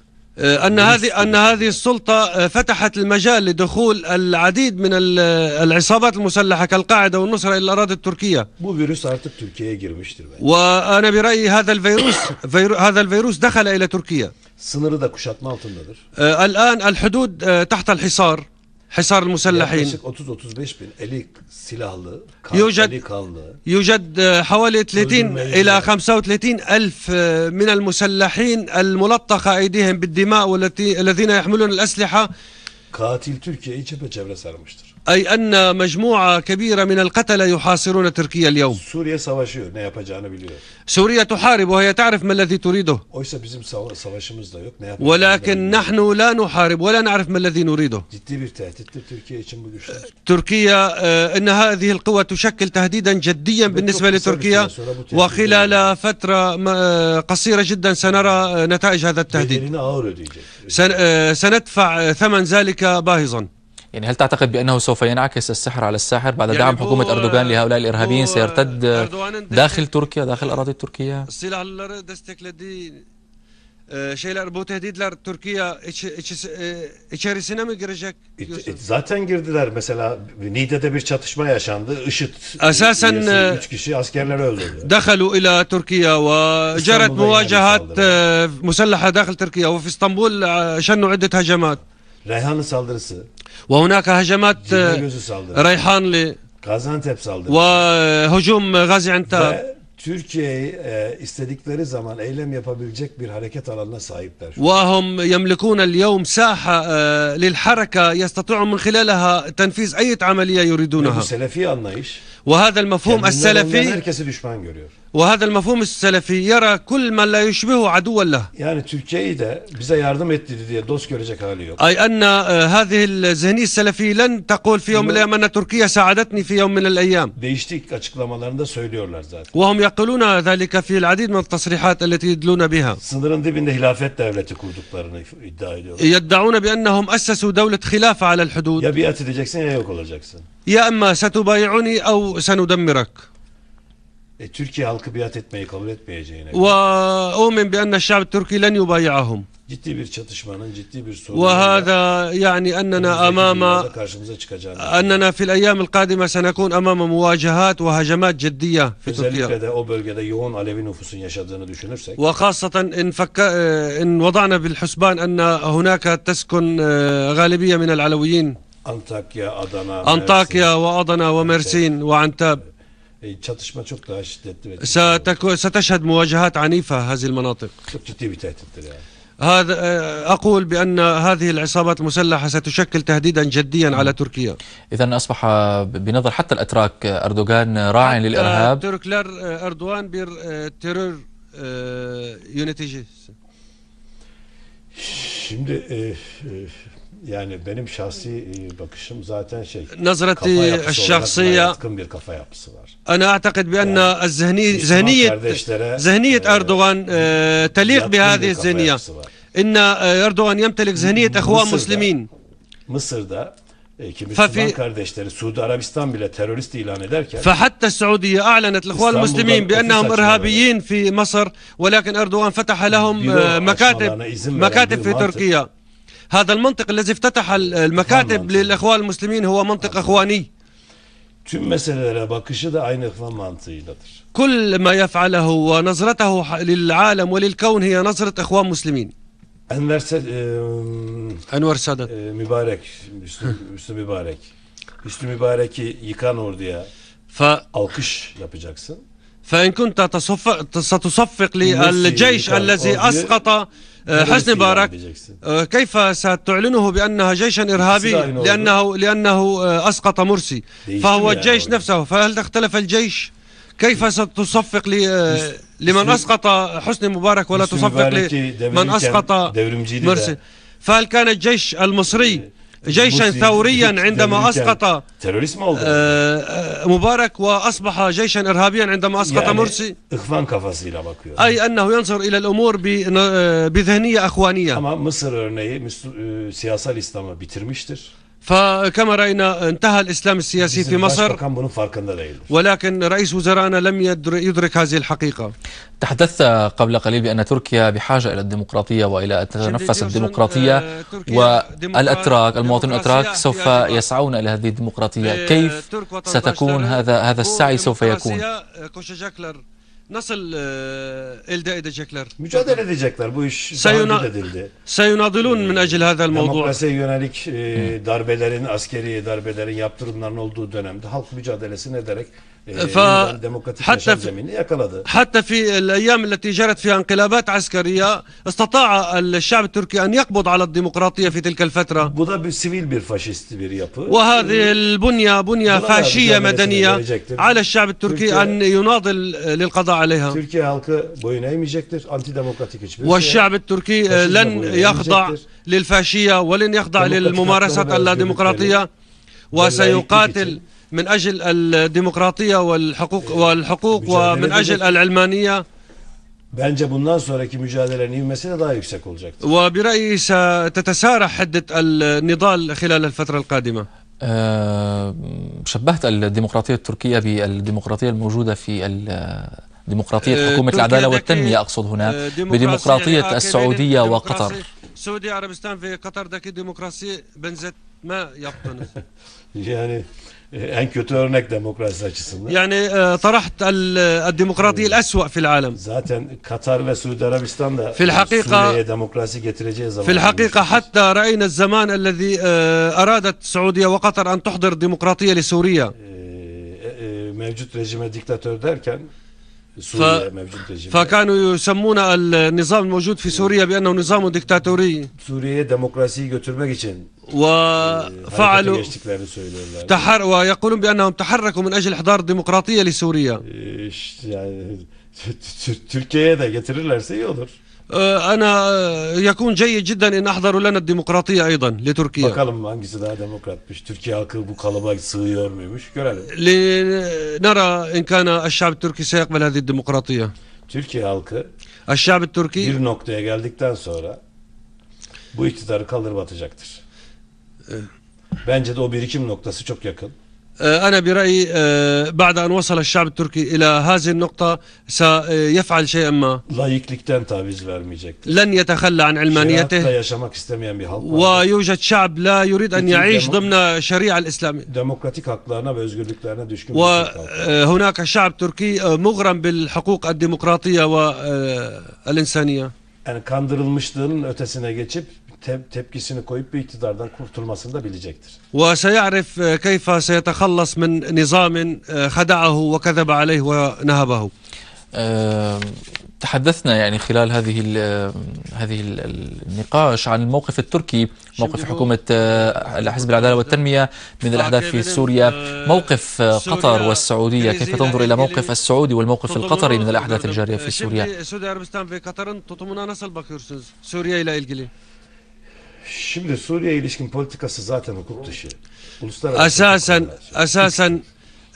آه، ان هذه ان هذه السلطه آه، فتحت المجال لدخول العديد من العصابات المسلحه كالقاعده والنصره الى الاراضي التركيه. مو فيروس artık Türkiye'ye girmiştir bence. وانا برايي هذا الفيروس هذا الفيروس دخل الى تركيا. Sınırı kuşatma altındadır. الان الحدود آه، تحت الحصار. حصار المسلحين 30-35 يوجد يوجد حوالي 30 إلى 35 ألف من المسلحين الملطخة أيديهم بالدماء والتي الذين يحملون الأسلحة اي Türkiye'yi çepeçevre sarmıştır. أي أن مجموعة كبيرة من القتلى يحاصرون تركيا اليوم سوريا تحارب وهي تعرف ما الذي تريده ولكن نحن لا نحارب ولا نعرف ما الذي نريده تركيا آه، ان هذه القوى تشكل تهديدا جديا بالنسبه لتركيا وخلال فتره آه، قصيره جدا سنرى آه، نتائج هذا التهديد سندفع ثمن ذلك باهظا يعني هل تعتقد بأنه سوف ينعكس السحر على الساحر بعد يعني دعم حكومة أردوغان لهؤلاء الإرهابيين سيرتد داخل تركيا داخل الأراضي التركية şeyler bu tehditler Türkiye iç, iç, içerisine mi girecek? Zaten girdiler mesela Nide'de bir çatışma yaşandı. IŞİD Esasen 3 kişi askerler öldürdü. دخلوا الى تركيا وجرت يعني مواجهات آه، مسلحة داخل تركيا وفي اسطنبول آه، شنوا عدة هجمات. Reyhanlı saldırısı. وهناك هجمات ريحانلي Gaziantep saldırısı. وهجوم غازي عنتاب Ve Türkiye'yi e, istedikleri zaman eylem yapabilecek bir hareket alanına sahipler. وهم يملكون اليوم ساحة آه، للحركة يستطيعون من خلالها تنفيذ أي عملية Ve bu يريدونها سelefi anlayış. وهذا المفهوم kendinden olmayan السلفي herkesi düşman görüyor. وهذا المفهوم السلفي يرى كل من لا يشبهه عدوا له يعني تركيا ده bize yardım etti diye dost görecek hali yok اي ان آه، هذه الذهنيه السلفيه لن تقول في يوم من الايام ان تركيا ساعدتني في يوم من الايام değiştik açıklamalarında söylüyorlar zaten وهم يقولون ذلك في العديد من التصريحات التي يدلون بها sınırın dibinde hilafet devleti kurduklarını iddia ediyorlar يدعون بانهم اسسوا دوله خلافه على الحدود يا بيئه edeceksin ya yok olacaksın يا اما ستبايعني او سندمرك E, Türkiye halkı biat etmeyi kabul etmeyeceğine. وأؤمن بأن الشعب التركي لن يبايعهم Ciddi bir çatışmanın, ciddi bir sorunun وهذا يعني أننا أمام dünyada karşımıza çıkacağını. أننا في الأيام القادمة سنكون أمام مواجهات وهجمات جدية في تركيا Özellikle de o bölgede yoğun Alevi nüfusun yaşadığını düşünürsek وخاصة إن, فك... إن وضعنا بالحسبان أن هناك تسكن آه، غالبية من العلويين Antakya, Adana, Mersin, أنطاكيا وأضنا ومرسين وعنتاب çatışma إيه، ستشهد مواجهات عنيفة هذه المناطق هذا آه، أقول بأن هذه العصابات المسلحة ستشكل تهديدا جديا على تركيا إذا أصبح بنظر حتى الأتراك أردوغان راعي للإرهاب تركلر آه، أردوان بير ترور yöneticisi. Şimdi e, e, Yani benim şahsi e, bakışım zaten şey. نظرتي الشخصية yakın bir kafa yapısı var. أنا أعتقد بأن yani, الذهنية ذهنية ذهنية أردوغان تليق بهذه الذهنية. إن أردوغان يمتلك ذهنية إخوان مسلمين. Mısır'da e, ki Müslüman kardeşleri Suudi Arabistan bile terörist ilan ederken فحتى السعودية أعلنت الإخوان المسلمين بأنهم إرهابيين في مصر ولكن أردوغان فتح لهم مكاتب مكاتب في تركيا هذا المنطق الذي افتتح المكاتب للإخوان المسلمين هو منطق أخواني Tüm meselelere bakışı da aynı mantığıyladır. كل ما يفعله ونظرته للعالم وللكون هي نظرة إخوان مسلمين Enver, Sed- أنور السادات مبارك Mübarek, مبارك Hüsnü Mübarek. Hüsnü Mübarek'i yıkan orduya ف... alkış yapacaksın. فإن كنت تصفق, ستصفق للجيش الذي أسقط آه، حسني مبارك آه، كيف ستعلنه بأنها جيشا إرهابي لأنه, لأنه آه، أسقط مرسي فهو الجيش نفسه فهل اختلف الجيش كيف ستصفق لمن أسقط حسني مبارك ولا تصفق لمن أسقط مرسي فهل كان الجيش المصري إيه. جيشا ثوريا عندما اسقط آه، آه، مبارك واصبح جيشا ارهابيا عندما اسقط يعني مرسي اي انه ينظر الى الامور آه، بذهنيه اخوانيه فكما راينا انتهى الاسلام السياسي في مصر ولكن رئيس وزرائنا لم يدرك هذه الحقيقه تحدثت قبل قليل بان تركيا بحاجه الى الديمقراطيه والى ان تتنفس الديمقراطيه آه، والاتراك المواطنون الاتراك سوف يسعون الى هذه الديمقراطيه آه، كيف ستكون هذا هذا السعي سوف يكون nasıl e, elde edecekler? Mücadele edecekler. Bu iş Seyuna, edildi. Seyunadilun ee, min ecil hadel mevdu. Demokrasiye yönelik e, darbelerin, askeri darbelerin, yaptırımların olduğu dönemde halk mücadelesini ederek إيه، ف حتى في حتى في الايام التي جرت فيها انقلابات عسكريه استطاع الشعب التركي ان يقبض على الديمقراطيه في تلك الفتره وهذه البنيه بنيه فاشيه مدنيه على الشعب التركي ان يناضل للقضاء عليها والشعب التركي لن يخضع للفاشيه ولن يخضع للممارسة اللاديمقراطيه وسيقاتل من أجل الdemokratiya والحقوق والحقوق ومن أجل العلمانية Bence bundan sonraki mücadelenin ivmesi de daha yüksek olacaktır. وبرأيي ستتسارع حدة النضال خلال الفترة القادمة. آه، شبهت الديمقراطية التركية بالديمقراطية الموجودة في ديمقراطية آه، حكومة العدالة والتنمية أقصد هنا آه، بديمقراطية السعودية وقطر سعودية عربستان في قطر داكي ديمقراطية بنزت ما يقتنص يعني en kötü örnek demokrasi açısından. Yani e, طرحت الديمقراطية الأسوأ في العالم. Zaten Katar ve Suudi Arabistan da في الحقيقة Suriye'ye demokrasi getireceği zaman. في الحقيقة حتى رأينا الزمان الذي أرادت السعودية وقطر أن تحضر ديمقراطية لسوريا. E, e, mevcut rejime diktatör derken سوريا ف... فكانوا يسمون النظام الموجود في سوريا بأنه نظام ديكتاتوري سوريا ديمقراطية götürmek için وفعلوا تحر... ويقولون بأنهم تحركوا من أجل إحضار ديمقراطية لسوريا أنا يكون جيد جدا إن أحضروا لنا الديمقراطية أيضا لتركيا Bakalım hangisi daha demokratmış. Türkiye halkı bu kalıba sığıyor muymuş görelim. لنرى إن كان الشعب التركي سيقبل هذه الديمقراطية Türkiye halkı الشعب التركي bir noktaya geldikten sonra bu iktidarı kaldırıp atacaktır. Ee. Bence de o birikim noktası çok yakın. آه، أنا برأيي آه، بعد أن وصل الشعب التركي إلى هذه النقطة سيفعل شيئا ما لن يتخلى عن علمانيته ويوجد شعب لا يريد أن يعيش ضمن شريعة الإسلامية وهناك آه، شعب تركي مغرم بالحقوق الديمقراطية والإنسانية tepkisini koyup bir iktidardan kurtulmasını da bilecektir. وسيعرف آه، كيف سيتخلص من نظام آه، خدعه وكذب عليه ونهبه. آه، تحدثنا يعني خلال هذه الـ هذه الـ النقاش عن الموقف التركي موقف حكومة حزب العدالة والتنمية من الأحداث في سوريا موقف قطر والسعودية يعني كيف تنظر إلى يعني موقف يعني السعودي والموقف القطري من الأحداث الجارية في سوريا Şimdi Suriye ilişkin politikası zaten hukuk dışı. Uluslararası أساسا أساسا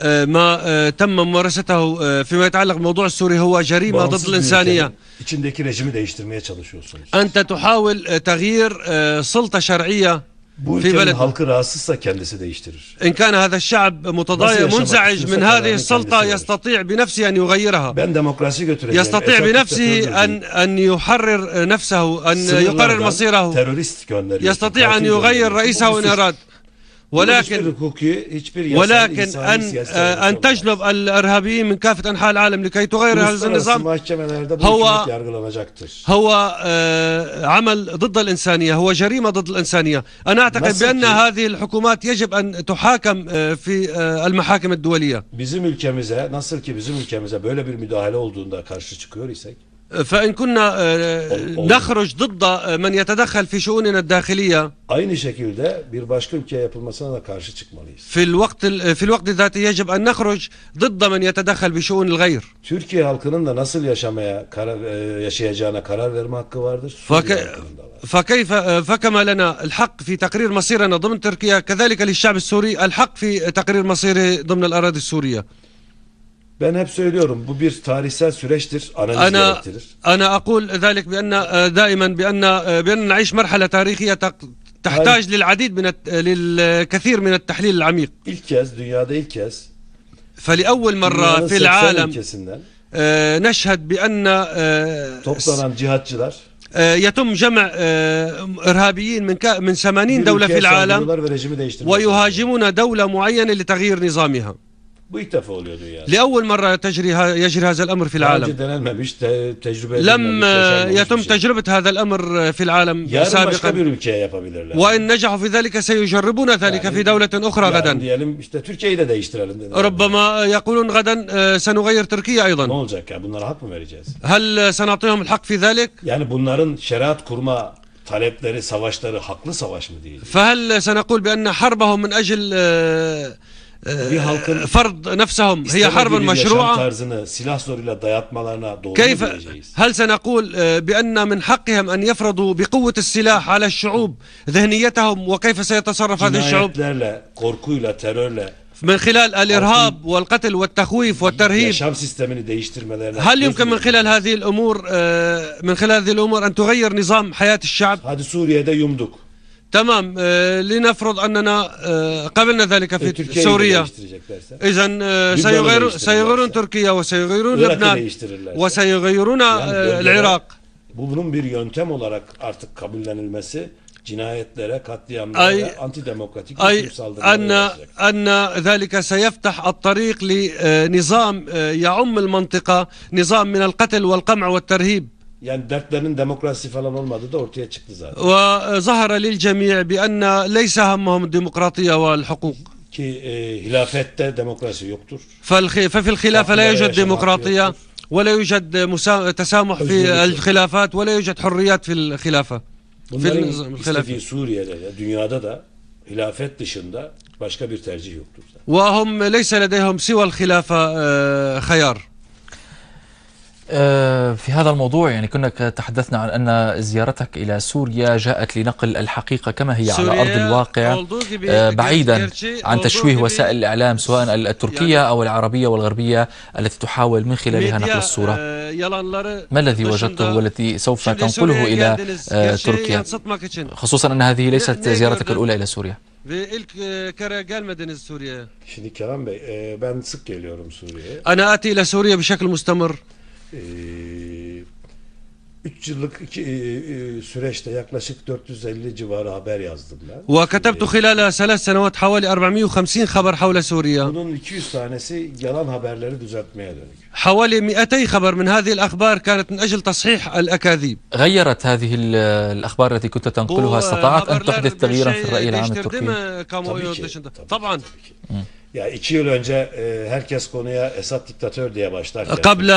آه، ما آه، تم ممارسته آه، فيما يتعلق بموضوع سوريا هو جريمة ضد Bağımsız bir الإنسانية ülkenin içindeki rejimi değiştirmeye çalışıyorsunuz. أنت تحاول آه، تغيير آه، سلطة شرعية بو في بلد إن كان هذا الشعب متضايق منزعج من هذه السلطة يستطيع بنفسه أن يغيرها يستطيع بنفسه أن أن يحرر نفسه أن يقرر مصيره يستطيع أن يغير رئيسه وإن أراد ولكن ولكن ان آه، ان تجلب الارهابيين من كافه انحاء العالم لكي تغير هذا النظام هو هو آه، عمل ضد الانسانيه هو جريمه ضد الانسانيه انا اعتقد بان هذه الحكومات يجب ان تحاكم آه، في المحاكم الدوليه bizim ülkemize nasıl ki bizim ülkemize böyle bir müdahale olduğunda karşı çıkıyor isek فإن كنا آه، نخرج ضد آه، من يتدخل في شؤوننا الداخلية aynı şekilde bir başka ülkeye yapılmasına da karşı çıkmalıyız. في الوقت في الوقت ذاته يجب أن نخرج ضد من يتدخل بشؤون الغير. Türkiye halkının da nasıl yaşamaya karar, e، yaşayacağına karar verme hakkı vardır. فكيف فكما لنا الحق في تقرير مصيرنا ضمن تركيا كذلك للشعب السوري الحق في تقرير مصيره ضمن الأراضي السورية. Ben hep söylüyorum bu bir tarihsel süreçtir. Analiz أنا gerektirir. أنا أقول ذلك بأن دائما بأن بأن نعيش مرحلة تاريخية تق- تحتاج للعديد من للكثير من التحليل العميق İlk kez dünyada ilk kez فلأول مرة مره في العالم نشهد بأن toplanan cihatçılar يتم جمع إرهابيين من من 80 دولة في العالم ويهاجمون دولة معينة لتغيير نظامها لأول مرة تجري يجري هذا الأمر في العالم جدا ما بيش تجربة لم يتم تجربة هذا الأمر في العالم سابقا وإن نجحوا في ذلك سيجربون ذلك في يعني دولة أخرى يعني غدا يعني ربما يقولون غدا آه، سنغير تركيا أيضا هل سنعطيهم الحق في ذلك؟ يعني bunların şeriat kurma talepleri, savaşları haklı savaş mı değil? فهل سنقول بأن حربهم من أجل آه، bir halkın آه، آه، فرض نفسهم هي حرب مشروعة silah zoruyla dayatmalarına doğru كيف هل سنقول آه، بأن من حقهم أن يفرضوا بقوة السلاح على الشعوب ذهنيتهم وكيف سيتصرف هذه الشعوب korkuyla terörle من خلال الإرهاب والقتل والتخويف والترهيب هل يمكن من خلال هذه الأمور من خلال هذه الأمور أن تغير نظام حياة الشعب؟ هذه سوريا يمدك تمام لنفرض اننا قبلنا ذلك في تركيا سوريا اذا سيغير سيغيرون تركيا وسيغيرون لبنان وسيغيرون العراق bunun bir yöntem olarak artık kabullenilmesi cinayetlere, katliamlara, أي antidemokratik أي أن أن ذلك سيفتح الطريق لنظام يعم المنطقة نظام من القتل والقمع والترهيب يعني دارتلرن ديمقراسي فلان olmadı da ortaya çıktı zaten. وظهر للجميع بان ليس همهم الديمقراطيه والحقوق. كي هلافته آه، ديمقراطيه يوكتور. ففي الخلافه لا يوجد ديمقراطيه ولا يوجد تسامح في الخلافات ولا يوجد حريات في الخلافه. في الخلافه. في سوريا دنيادا دا هلافت دشندا başka bir tercih yoktur. وهم ليس لديهم سوى الخلافه آه، خيار. آه، في هذا الموضوع يعني كنا تحدثنا عن أن زيارتك إلى سوريا جاءت لنقل الحقيقة كما هي على أرض الواقع آه، بعيدا عن تشويه وسائل الإعلام سواء التركية يعني أو العربية والغربية التي تحاول من خلالها نقل الصورة آه، ما الذي وجدته والذي سوف تنقله إلى تركيا خصوصا أن هذه ليست زيارتك الأولى إلى سوريا انا اتي الى سوريا بشكل مستمر E, e, وكتبت خلال ثلاث سنوات حوالي 450 خبر حول سوريا. حوالي 200 خبر من هذه الأخبار كانت من أجل تصحيح الأكاذيب. غيرت هذه الأخبار التي كنت تنقلها استطاعت أن تحدث تغييرا في الرأي العام التركي. طبعا. Ya iki yıl önce e, herkes konuya Esad diktatör diye başlarken. قبل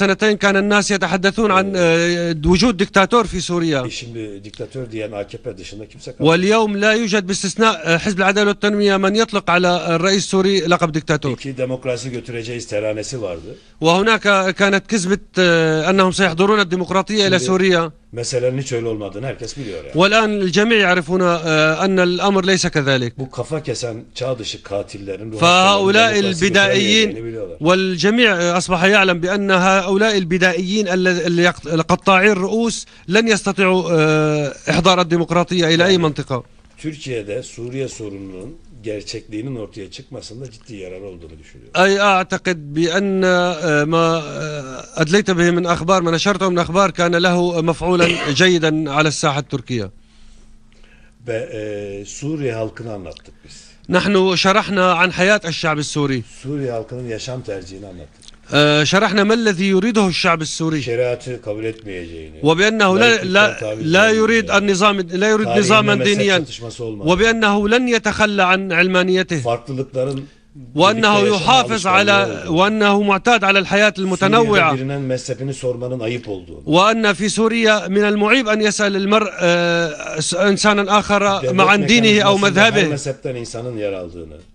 سنتين كان الناس يتحدثون عن e, e, وجود دكتاتور في سوريا. E, şimdi diktatör diyen AKP dışında kimse kalmadı. واليوم لا يوجد باستثناء Adalet ve والتنمية من يطلق على الرئيس السوري لقب diktatör. İki demokrasi götüreceğiz teranesi vardı. Ve وهناك كانت kizbet, أنهم سيحضرون الديمقراطية إلى سوريا. meselenin hiç öyle olmadığını herkes biliyor yani. والآن الجميع يعرفون أن الأمر ليس كذلك. Bu kafa kesen çağ dışı katillerin فهؤلاء البدائيين يعني والجميع أصبح يعلم بأن هؤلاء البدائيين القطاعي الرؤوس لن يستطيعوا آه، إحضار الديمقراطية إلى أي يعني منطقة Türkiye'de Suriye sorununun gerçekliğinin ortaya çıkmasında ciddi olduğunu düşünüyorum. Ay اعتقد بان آه، ما آه، ادليت به من اخبار ما نشرته من اخبار كان له مفعولا جيدا على الساحه التركيه. Ve Suriye halkını anlattık biz. نحن شرحنا عن حياة الشعب السوري سوريا القانون yaşam tercihini anlattık. شرحنا ما الذي يريده الشعب السوري Şeriatı قبل etmeyeceğini. وبأنه لا لا لا يريد النظام لا يريد نظاما دينيا وبأنه لن يتخلى عن علمانيته Farklılıkların وأنه يحافظ على وأنه معتاد على الحياة المتنوعة. وأن في سوريا من المعيب أن يسأل المرء آه، إنسانا آخر مع عن دينه أو مذهبه.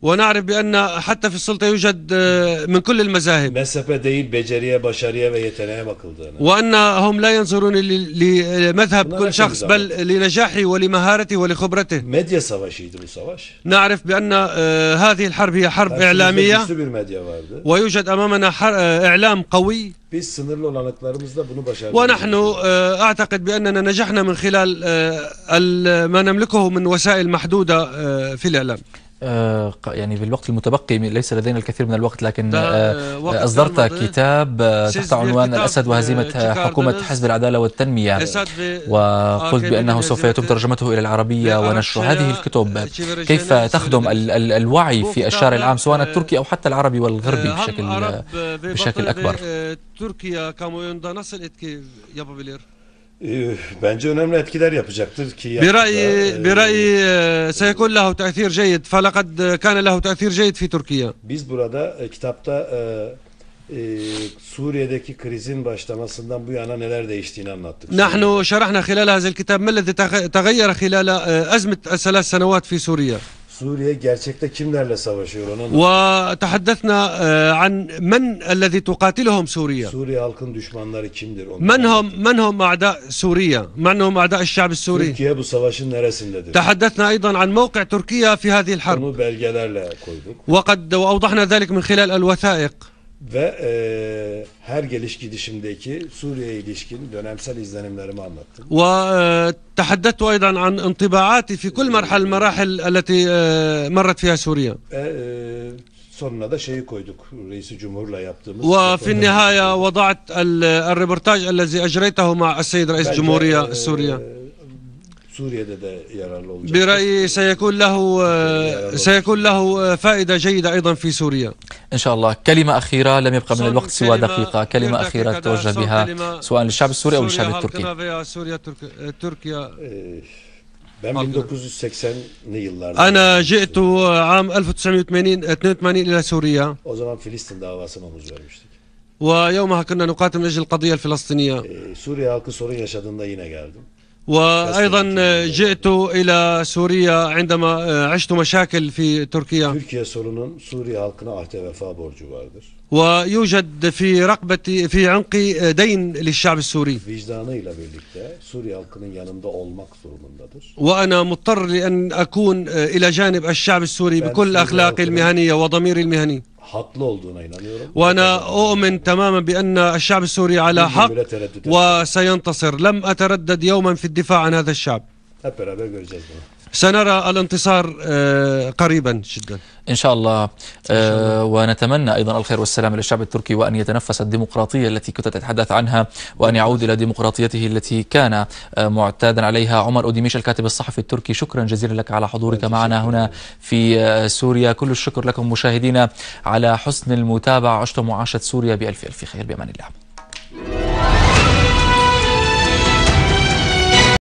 ونعرف بأن حتى في السلطة يوجد آه، من كل المذاهب. وأنهم لا ينظرون لمذهب كل شخص بل لنجاحه ولمهارته ولخبرته. نعرف بأن آه، هذه الحرب هي حرب حرب إعلامية ويوجد أمامنا آه، إعلام قوي ونحن آه، أعتقد بأننا نجحنا من خلال آه، ما نملكه من وسائل محدودة في الإعلام. آه، يعني في الوقت المتبقي ليس لدينا الكثير من الوقت لكن آه، آه، أصدرت كتاب تحت عنوان الأسد وهزيمة حكومة حزب العدالة والتنمية وقلت بأنه سوف يتم ترجمته إلى العربية ونشر هذه الكتب كيف تخدم ال ال الوعي في الشارع العام سواء التركي أو حتى العربي والغربي بشكل بشكل أكبر بنجي eh, önemli etkiler yapacaktır ki برأيي برأيي سيكون له تأثير جيد فلقد كان له تأثير جيد في تركيا. Biz burada eh, kitapta eh, Suriye'deki krizin başlamasından bu yana neler değiştiğini anlattık. نحن شرحنا خلال هذا الكتاب ما الذي تغير خلال أزمة الثلاث سنوات في سوريا. سوريا gerçekte kimlerle savaşıyor ona وتحدثنا آه، عن من الذي تقاتلهم سوريا سوريا halkın düşmanları kimdir onlar من هم من هم اعداء سوريا من هم اعداء الشعب السوري Türkiye bu savaşın neresindedir تحدثنا ايضا عن موقع تركيا في هذه الحرب onu belgelerle koyduk وقد واوضحنا ذلك من خلال الوثائق ve e, her geliş gidişimdeki Suriye ilişkin dönemsel izlenimlerimi anlattım. وتحدثت ايضا عن انطباعاتي في كل مرحله المراحل التي مرت فيها سوريا. sonuna da şeyi koyduk. Reisi Cumhur'la yaptığımız. وفي النهايه وضعت الريبورتاج الذي اجريته مع السيد رئيس الجمهوريه السوريه. سوريا يرى برأيي سيكون له آه، سيكون له آه، فائدة جيدة أيضا في سوريا إن شاء الله كلمة أخيرة لم يبقى من الوقت سوى دقيقة كلمة أخيرة توجه بها سواء للشعب السوري أو للشعب التركي سوريا آه، تركيا إيه، جئت عام 1980 82 إلى سوريا. ويومها كنا نقاتل من أجل القضية الفلسطينية. إيه، سوريا halkı وايضا جئت الى سوريا عندما آه، عشت مشاكل في تركيا sorunun halkına vefa borcu vardır. ويوجد في رقبتي في عنقي آه، دين للشعب السوري Vicdanıyla birlikte halkının yanında olmak وانا مضطر لان اكون آه، الى جانب الشعب السوري بكل اخلاقي المهنيه وضميري المهني وأنا أؤمن تماما بأن الشعب السوري على حق وسينتصر لم أتردد يوما في الدفاع عن هذا الشعب. سنرى الانتصار آه، قريبا جدا إن شاء الله, آه، إن شاء الله. ونتمنى أيضا الخير والسلام للشعب التركي وأن يتنفس الديمقراطية التي كنت تتحدث عنها وأن يعود إلى ديمقراطيته التي كان آه، معتادا عليها عمر أوديميش الكاتب الصحفي التركي شكرا جزيلا لك على حضورك معنا هنا في سوريا كل الشكر لكم مشاهدينا على حسن المتابعة عشتم وعاشت سوريا بألف ألف خير بأمان الله